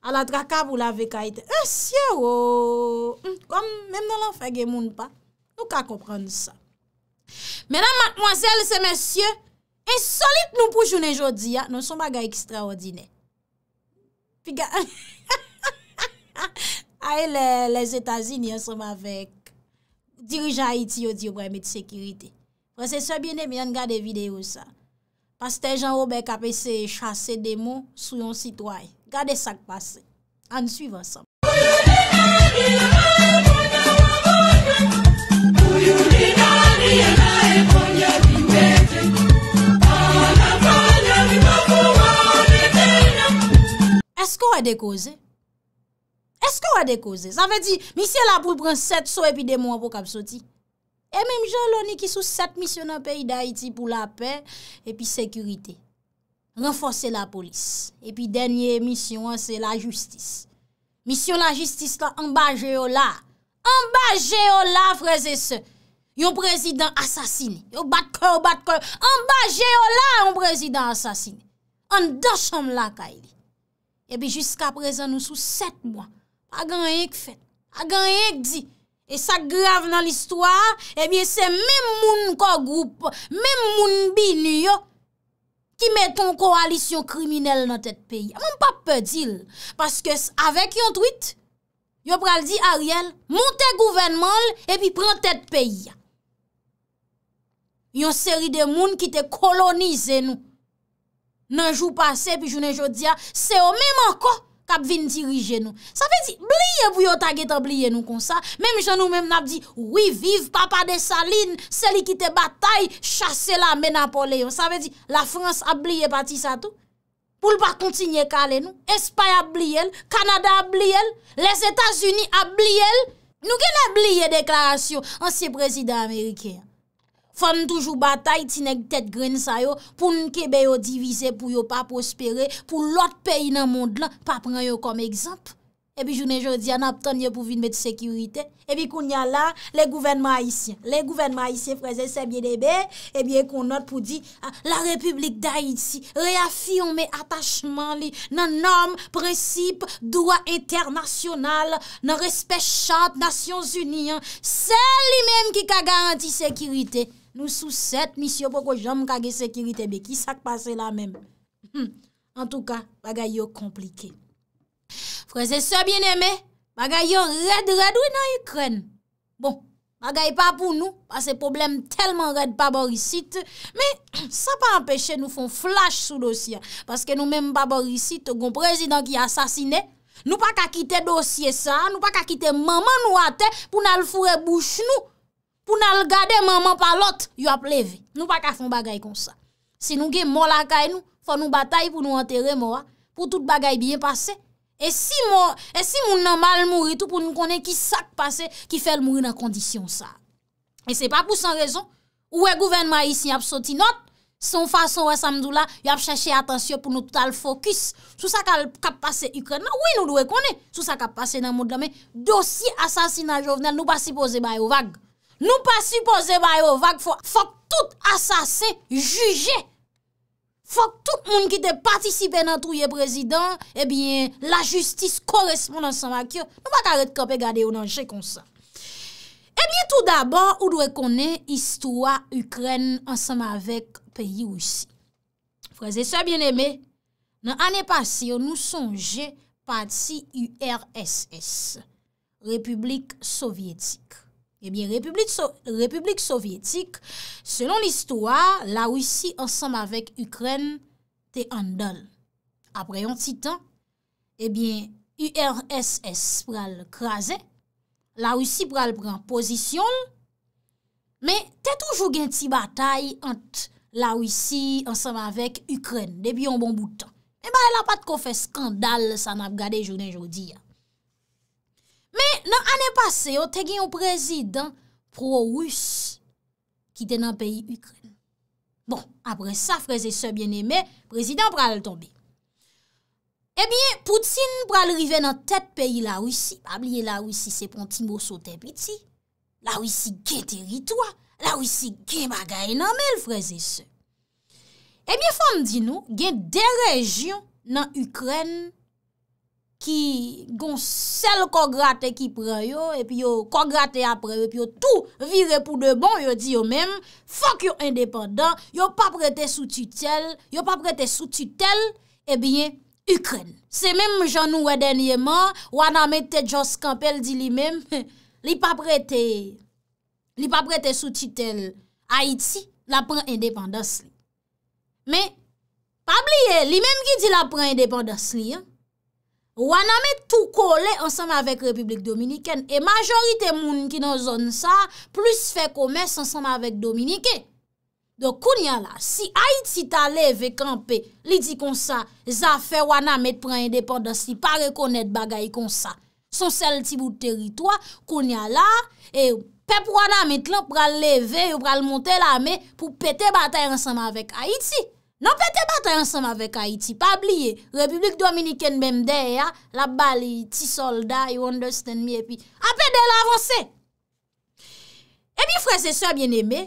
An la drakab ou la veka iti. E sè ro, kom men nan la fège moun pa. Nou ka kompran sa. Menan matmwansèl se mè sè, en solit nou pou jounen jodi ya, nou soma ga ekstra ordine. Pi ga, ae le zetazi ni yo soma vek dirijan iti yo diyo bremet sekirite. Mwen se se bine bine an gade videyo sa. Paste jan ou be kapese chase demo sou yon sitwai. Gade sak pase. An suiv ansam. Eske ou e dekoze? Eske ou e dekoze? San ve di misye la pou pran set so epi demo apo kapsoti? E mèm jò lò ni ki sou set misyon an peyi d'Haïti pou la pey, epi sekurite. Renfose la polis. Epi denye misyon an se la justis. Misyon la justis la, ambaje yo la. Ambaje yo la, freze se. Yo prezident asasini. Yo batkò, batkò. Ambaje yo la, yo prezident asasini. An dosom la ka e li. Epi jiska prezen nou sou set mwa. Agan yek fet. Agan yek di. E sa grave nan l'histoire, ebyen eh se mem moun ko groupe, mem moun bi ni yo, ki met ton koalisyon kriminel nan tet peyi. Moun pape di l, paske avek yon tweet, yon pral di Ariel, monte gouvenman l, e pi pran tet peyi. Yon seri de moun ki te kolonize nou. Nan jou pase, pi jounen jodia, se yo mem anko. ap vin dirije nou. Sa ve di, bliye pou yo taget ap bliye nou kon sa, menm jenou menm nap di, wiviv, papa de salin, seli ki te batay, chase la menapoleyon. Sa ve di, la Frans ap bliye pati sa tou, pou l pa kontinye kale nou, Espay ap bliye, Kanada ap bliye, les Etats-Unis ap bliye, nou gen ap bliye deklarasyon ansi prezident Amerikey an. Fande toujou batay ti nek tet gren sa yo pou nkebe yo divize pou yo pa prospere pou lot peyi nan moun de lan pa pren yo kom ekzamp. Ebi jounen jodi an ap tanye pou vinme de sekirite. Ebi koun yala le gouvenman haisyen. Le gouvenman haisyen freze sebyen ebe ebi konot pou di la republik da iti reafiyon me atachman li nan norm, prinsip, dwa internasyonal, nan respes chant, nasyon zuniyan. Se li men ki ka garanti sekirite. Nou sou set misyo pou ko jom kage sekirite be, ki sak pase la men. En tou ka, bagay yo komplike. Freze se bien eme, bagay yo red red ou nan yu kren. Bon, bagay pa pou nou, pase problem telman red paborisite, me sa pa empeshe nou fon flash sou dosye. Paske nou menm paborisite, goun prezident ki asasine, nou pa kakite dosye sa, nou pa kakite maman ou ate, pou nan fure bouch nou. pou nan l gade man man pa lot, yo ap leve. Nou pa ka fon bagay kon sa. Si nou gen mol akay nou, fon nou batay pou nou enterre mo a, pou tout bagay biye pase. E si e moun nan mal mouri tou, pou nou konen ki sak pase, ki fel mouri nan kondisyon sa. E se pa pou san rezon, ouwe gouvenman isi ap soti not, son fason ouwe samdou la, yo ap chache atensyon pou nou total fokus, sou sa ka ap pase Ukraina, ouwe nou do we konen, sou sa ka ap pase nan mod la me, dosi asasina jovenel, nou pa si pose bayo vag. Nou pa suppose Bayevovak, fok tout asase juje. Fok tout moun ki te patisipe nan touye prezident, ebyen eh la justis koresponde ansan makyo. Nou pa karet kape gade ou nan che konsan. Ebyen eh tout daban, ou dwe kone istwa Ukren ansan mavek peyi ou si. Freze se bieneme, nan ane pasi yo nou sonje pati URSS. Republik Sovyetik. Ebyen, Republik Sovyetik, selon l'histoire, la Rusi ansam avèk Ukren te andol. Apre yon titan, ebyen, URSS pral krasè, la Rusi pral pran posisyon, me te toujou gen ti batay ant la Rusi ansam avèk Ukren, debi yon bon boutan. Ebyen, la pat kon fè skandal san ap gade jounen joudi ya. Men, nan ane pase, o te gen yon prezident pro-Rus ki te nan peyi Ukren. Bon, apre sa, freze se, bien eme, prezident pral tombe. Ebyen, eh Poutine pral rive nan tet peyi la Rusi. Bab liye la Rusi se pon timo sou te piti. La Rusi gen teritwa. La Rusi gen bagay nan men, freze se. Ebyen, fom di nou, gen de rejyon nan Ukren vye. ki gon sel kongrate ki pren yo, epi yo kongrate apre yo, epi yo tou vire pou de bon, yo di yo men, fok yo independant, yo pa prete sou tutel, yo pa prete sou tutel, ebyen, Ukren. Se menm jounou wè denye man, wana mette Jos Campel di li men, li pa prete, li pa prete sou tutel, Haiti, la pren independans li. Men, pa bliye, li menm ki di la pren independans li, an, wana met tou kole ansanm avèk Republik Dominikèn, e majorite moun ki nan zon sa, plus fè komès ansanm avèk Dominikèn. Dok koun ya la, si Haiti ta leve kampe, li di kon sa, zafè wana met pran indépandansi, pa rekonèt bagay kon sa. Son sel tibou teritwa, koun ya la, pep wana met lan pral leve, pral monte la me, pou pète batay ansanm avèk Haiti. Nan pe te batay ansam avèk Haiti, pa bliye, Republik Dominikèn bèm dè ya, la bali ti soldat, you understand mi, epi apè dè la avansè. Epi fwè se sè bienemè,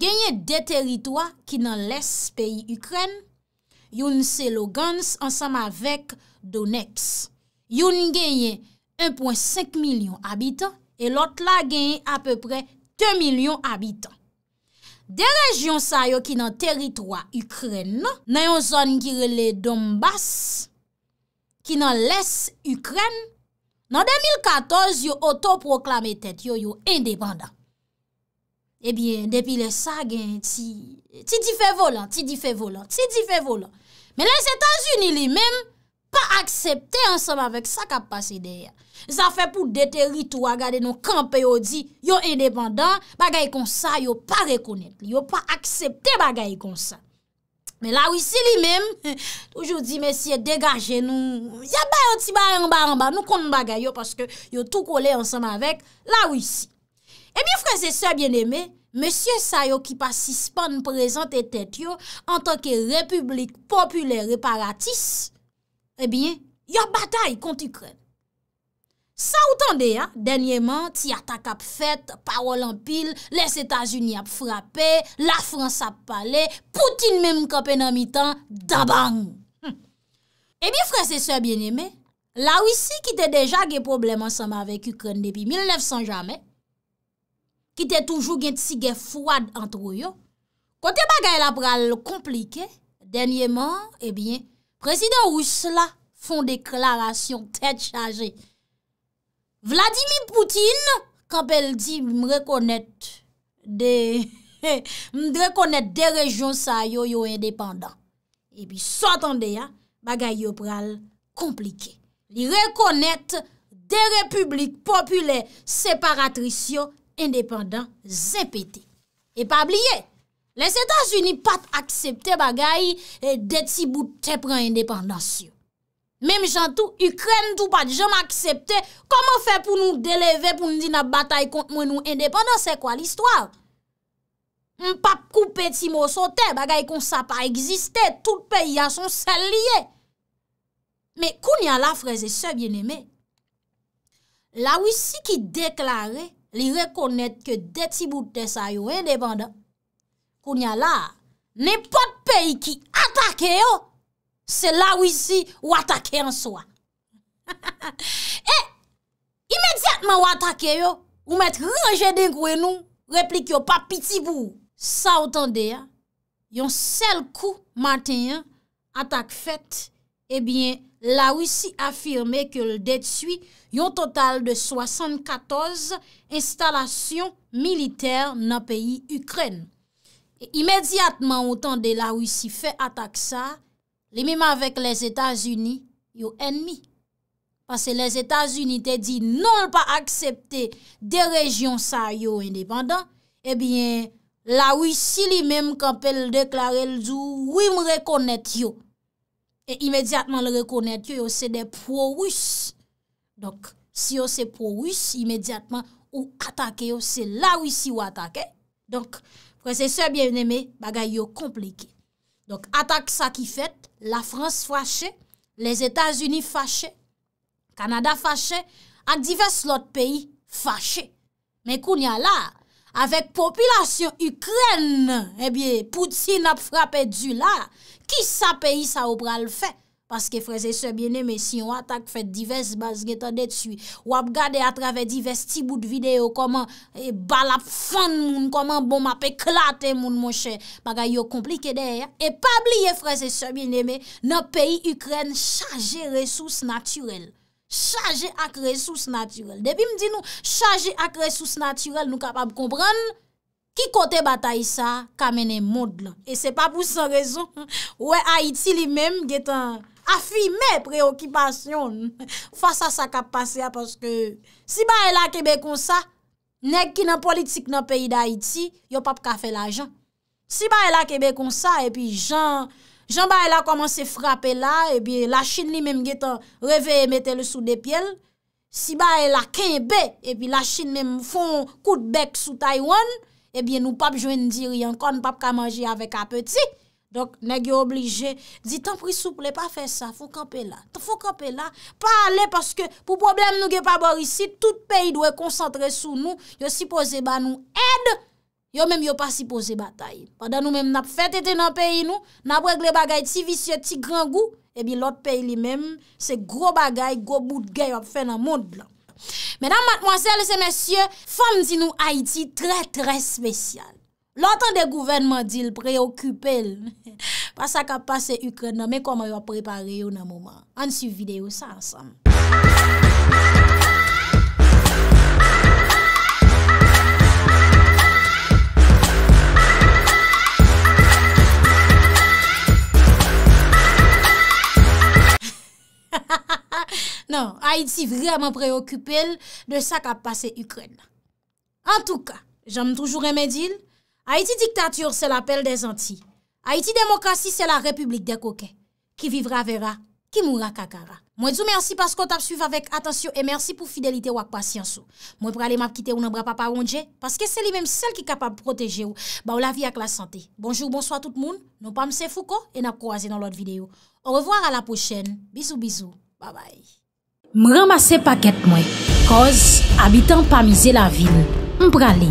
genye dè teritwa ki nan lès peyi Ukren, yon se Logans ansam avèk Donetsk. Yon genye 1.5 milyon abitan, e lot la genye apè pre 2 milyon abitan. De rejyon sa yo ki nan teritwa Ukren nan, nan yon zon ki rele Dombas, ki nan les Ukren, nan 2014 yo autoproklame tet yo yo indepanda. Ebyen, eh depi le sa gen ti, ti di fe volan, ti di fe volan, ti di fe volan. Men les Etats-Unis li men pa aksepte ansanm avek sa kap pase deyye. Zafè pou dete ritou a gade nou kampe yo di yo indépendant, bagay kon sa yo pa rekounet li. Yo pa aksepte bagay kon sa. Me la wisi li mèm, toujou di mesye degaje nou, ya bay an ti bay an ba an ba nou kon bagay yo paske yo tou kole ansanm avèk, la wisi. E mi freze se bienemè, M. Sayo ki pa sispan prezante tet yo an tanke Republik Populè Reparatis, e eh biye, yo batay konti kred. Sa ou tan de ya, denye man, ti atak ap fet, parol an pil, les Etats-Unis ap frape, la France ap pale, Poutine men mkope nan mi tan, dabang! Ebi, frese se, bienyeme, la wisi ki te deja ge problem ansama vek yu krenne depi 1900 jamen, ki te toujou gen tsige fwad antro yo, kote bagay la pral komplike, ebi, denye man, ebi, eh prezident Rusla fon deklarasyon tet chaje, Vladimir Poutine, kap el di m rekonet de, m rekonet de rejon sa yo yo indepandant. E pi sotan de ya, bagay yo pral komplike. Li rekonet de republik popule separatrisyo indepandant zepete. E pa bliye, les Etats-Unis pat aksepte bagay de ti bout te pran indepandansyo. Mem jantou, Ukren tou pati jom aksepte. Koman fe pou nou deleve pou nou di na batay kont mwen nou indepandan? Se kwa l'histoire? M pap koupe ti mou sote, bagay kon sa pa egziste. Tout peyi a son sel liye. Me koun ya la freze se bieneme. La wisi ki deklare, li rekonet ke deti bouten sa yo indepandan. Koun ya la, ne pot peyi ki atake yo. Se la wisi ou atake an soa. E, imediatman ou atake yo, ou met raje denkwe nou, replik yo pa pitibou. Sa otan de ya, yon sel kou maten ya, atak fet, e bien, la wisi afirme ke l detui, yon total de 74 instalasyon militer nan peyi Ukren. E imediatman otan de la wisi fe atak sa, Li mi ma vek les Etats-Unis, yo enmi. Pase les Etats-Unis te di non pa aksepte de rejyon sa yo independant, e bin la wisi li menm kapel deklare ljou wim rekonet yo. E imediatman le rekonet yo, yo se de pro-wis. Donk, si yo se pro-wis, imediatman ou atake yo, se la wisi ou atake. Donk, prese se bienveneme, bagay yo komplike. Donk, atak sa ki fet. La Frans fache, les Etats-Unis fache, Kanada fache, an divers lot peyi fache. Men koun ya la, avek popilasyon Ukren, eh ebiye, Poutin ap frape du la, ki sa peyi sa obral fey? Paske freze sebyen eme, si yon wak tak fet divers baz getan det su, wap gade atrave divers ti bout videyo koman eh, balap fan moun, koman bom ap eklate moun monshe, bagay yo komplike de. E pabli ye freze sebyen eme, nan peyi Ukren chaje resous natyrel, chaje ak resous natyrel. Depi mdi nou, chaje ak resous natyrel nou kapab kompran ki kote batay sa kamene mod lan. E se pa pou san rezon, oue Haiti li mem getan... Afime preokipasyon fasa sa kap pase ya. Paske si ba e la kebe kon sa, neg ki nan politik nan peyi da iti, yo pap ka fe la jan. Si ba e la kebe kon sa, e pi jan, jan ba e la komanse frape la, e bi la chine li menm getan reveye mette le sou de pyele. Si ba e la kebe, e bi la chine menm fon kout bek sou Taiwan, e bi nou pap joen di riyan kon, pap ka manji avek a peti. Donk neg yo oblije, di tan prisouple pa fe sa, fokanpe la, fokanpe la, pa ale paske pou problem nou ge pa bor isi, tout peyi dwe konsantre sou nou, yo sipoze ba nou ed, yo menm yo pa sipoze ba tay. Padan nou menm nap fete te nan peyi nou, nap regle bagay ti visye, ti gran gou, ebi lot peyi li menm, se gro bagay, gro bout geyo ap fe nan moun blan. Medan matmoazel se mesye, fam di nou Haiti tre tre spesyal. Lantan de gouvenman dil preokupel pa sakap pase Ukren non, na me koma yo aprepare yo nan mouman an su videyo sa ansam Ha ha ha ha Nan, Haiti vreman preokupel de sakap pase Ukren na An touka, jom toujou reme dil Haiti diktatur se la pel de zanti. Haiti demokrasi se la republik de koke. Ki vivra vera, ki moura kakara. Mwen djou mersi paskot ap suyve avèk atensyon e mersi pou fidelite wak pasyansou. Mwen pralè map kite ou nan bra pa paronje paske se li menm sel ki kapab proteje ou ba ou la vi ak la sante. Bonjour, bonsoit tout moun. Non pa mse fouko e nan kouaze nan lot videyo. Ou revoar a la pochèn. Bizou, bizou. Ba bay. M ramase paket mwen. Koz, abitan pa mize la vil. M pralè.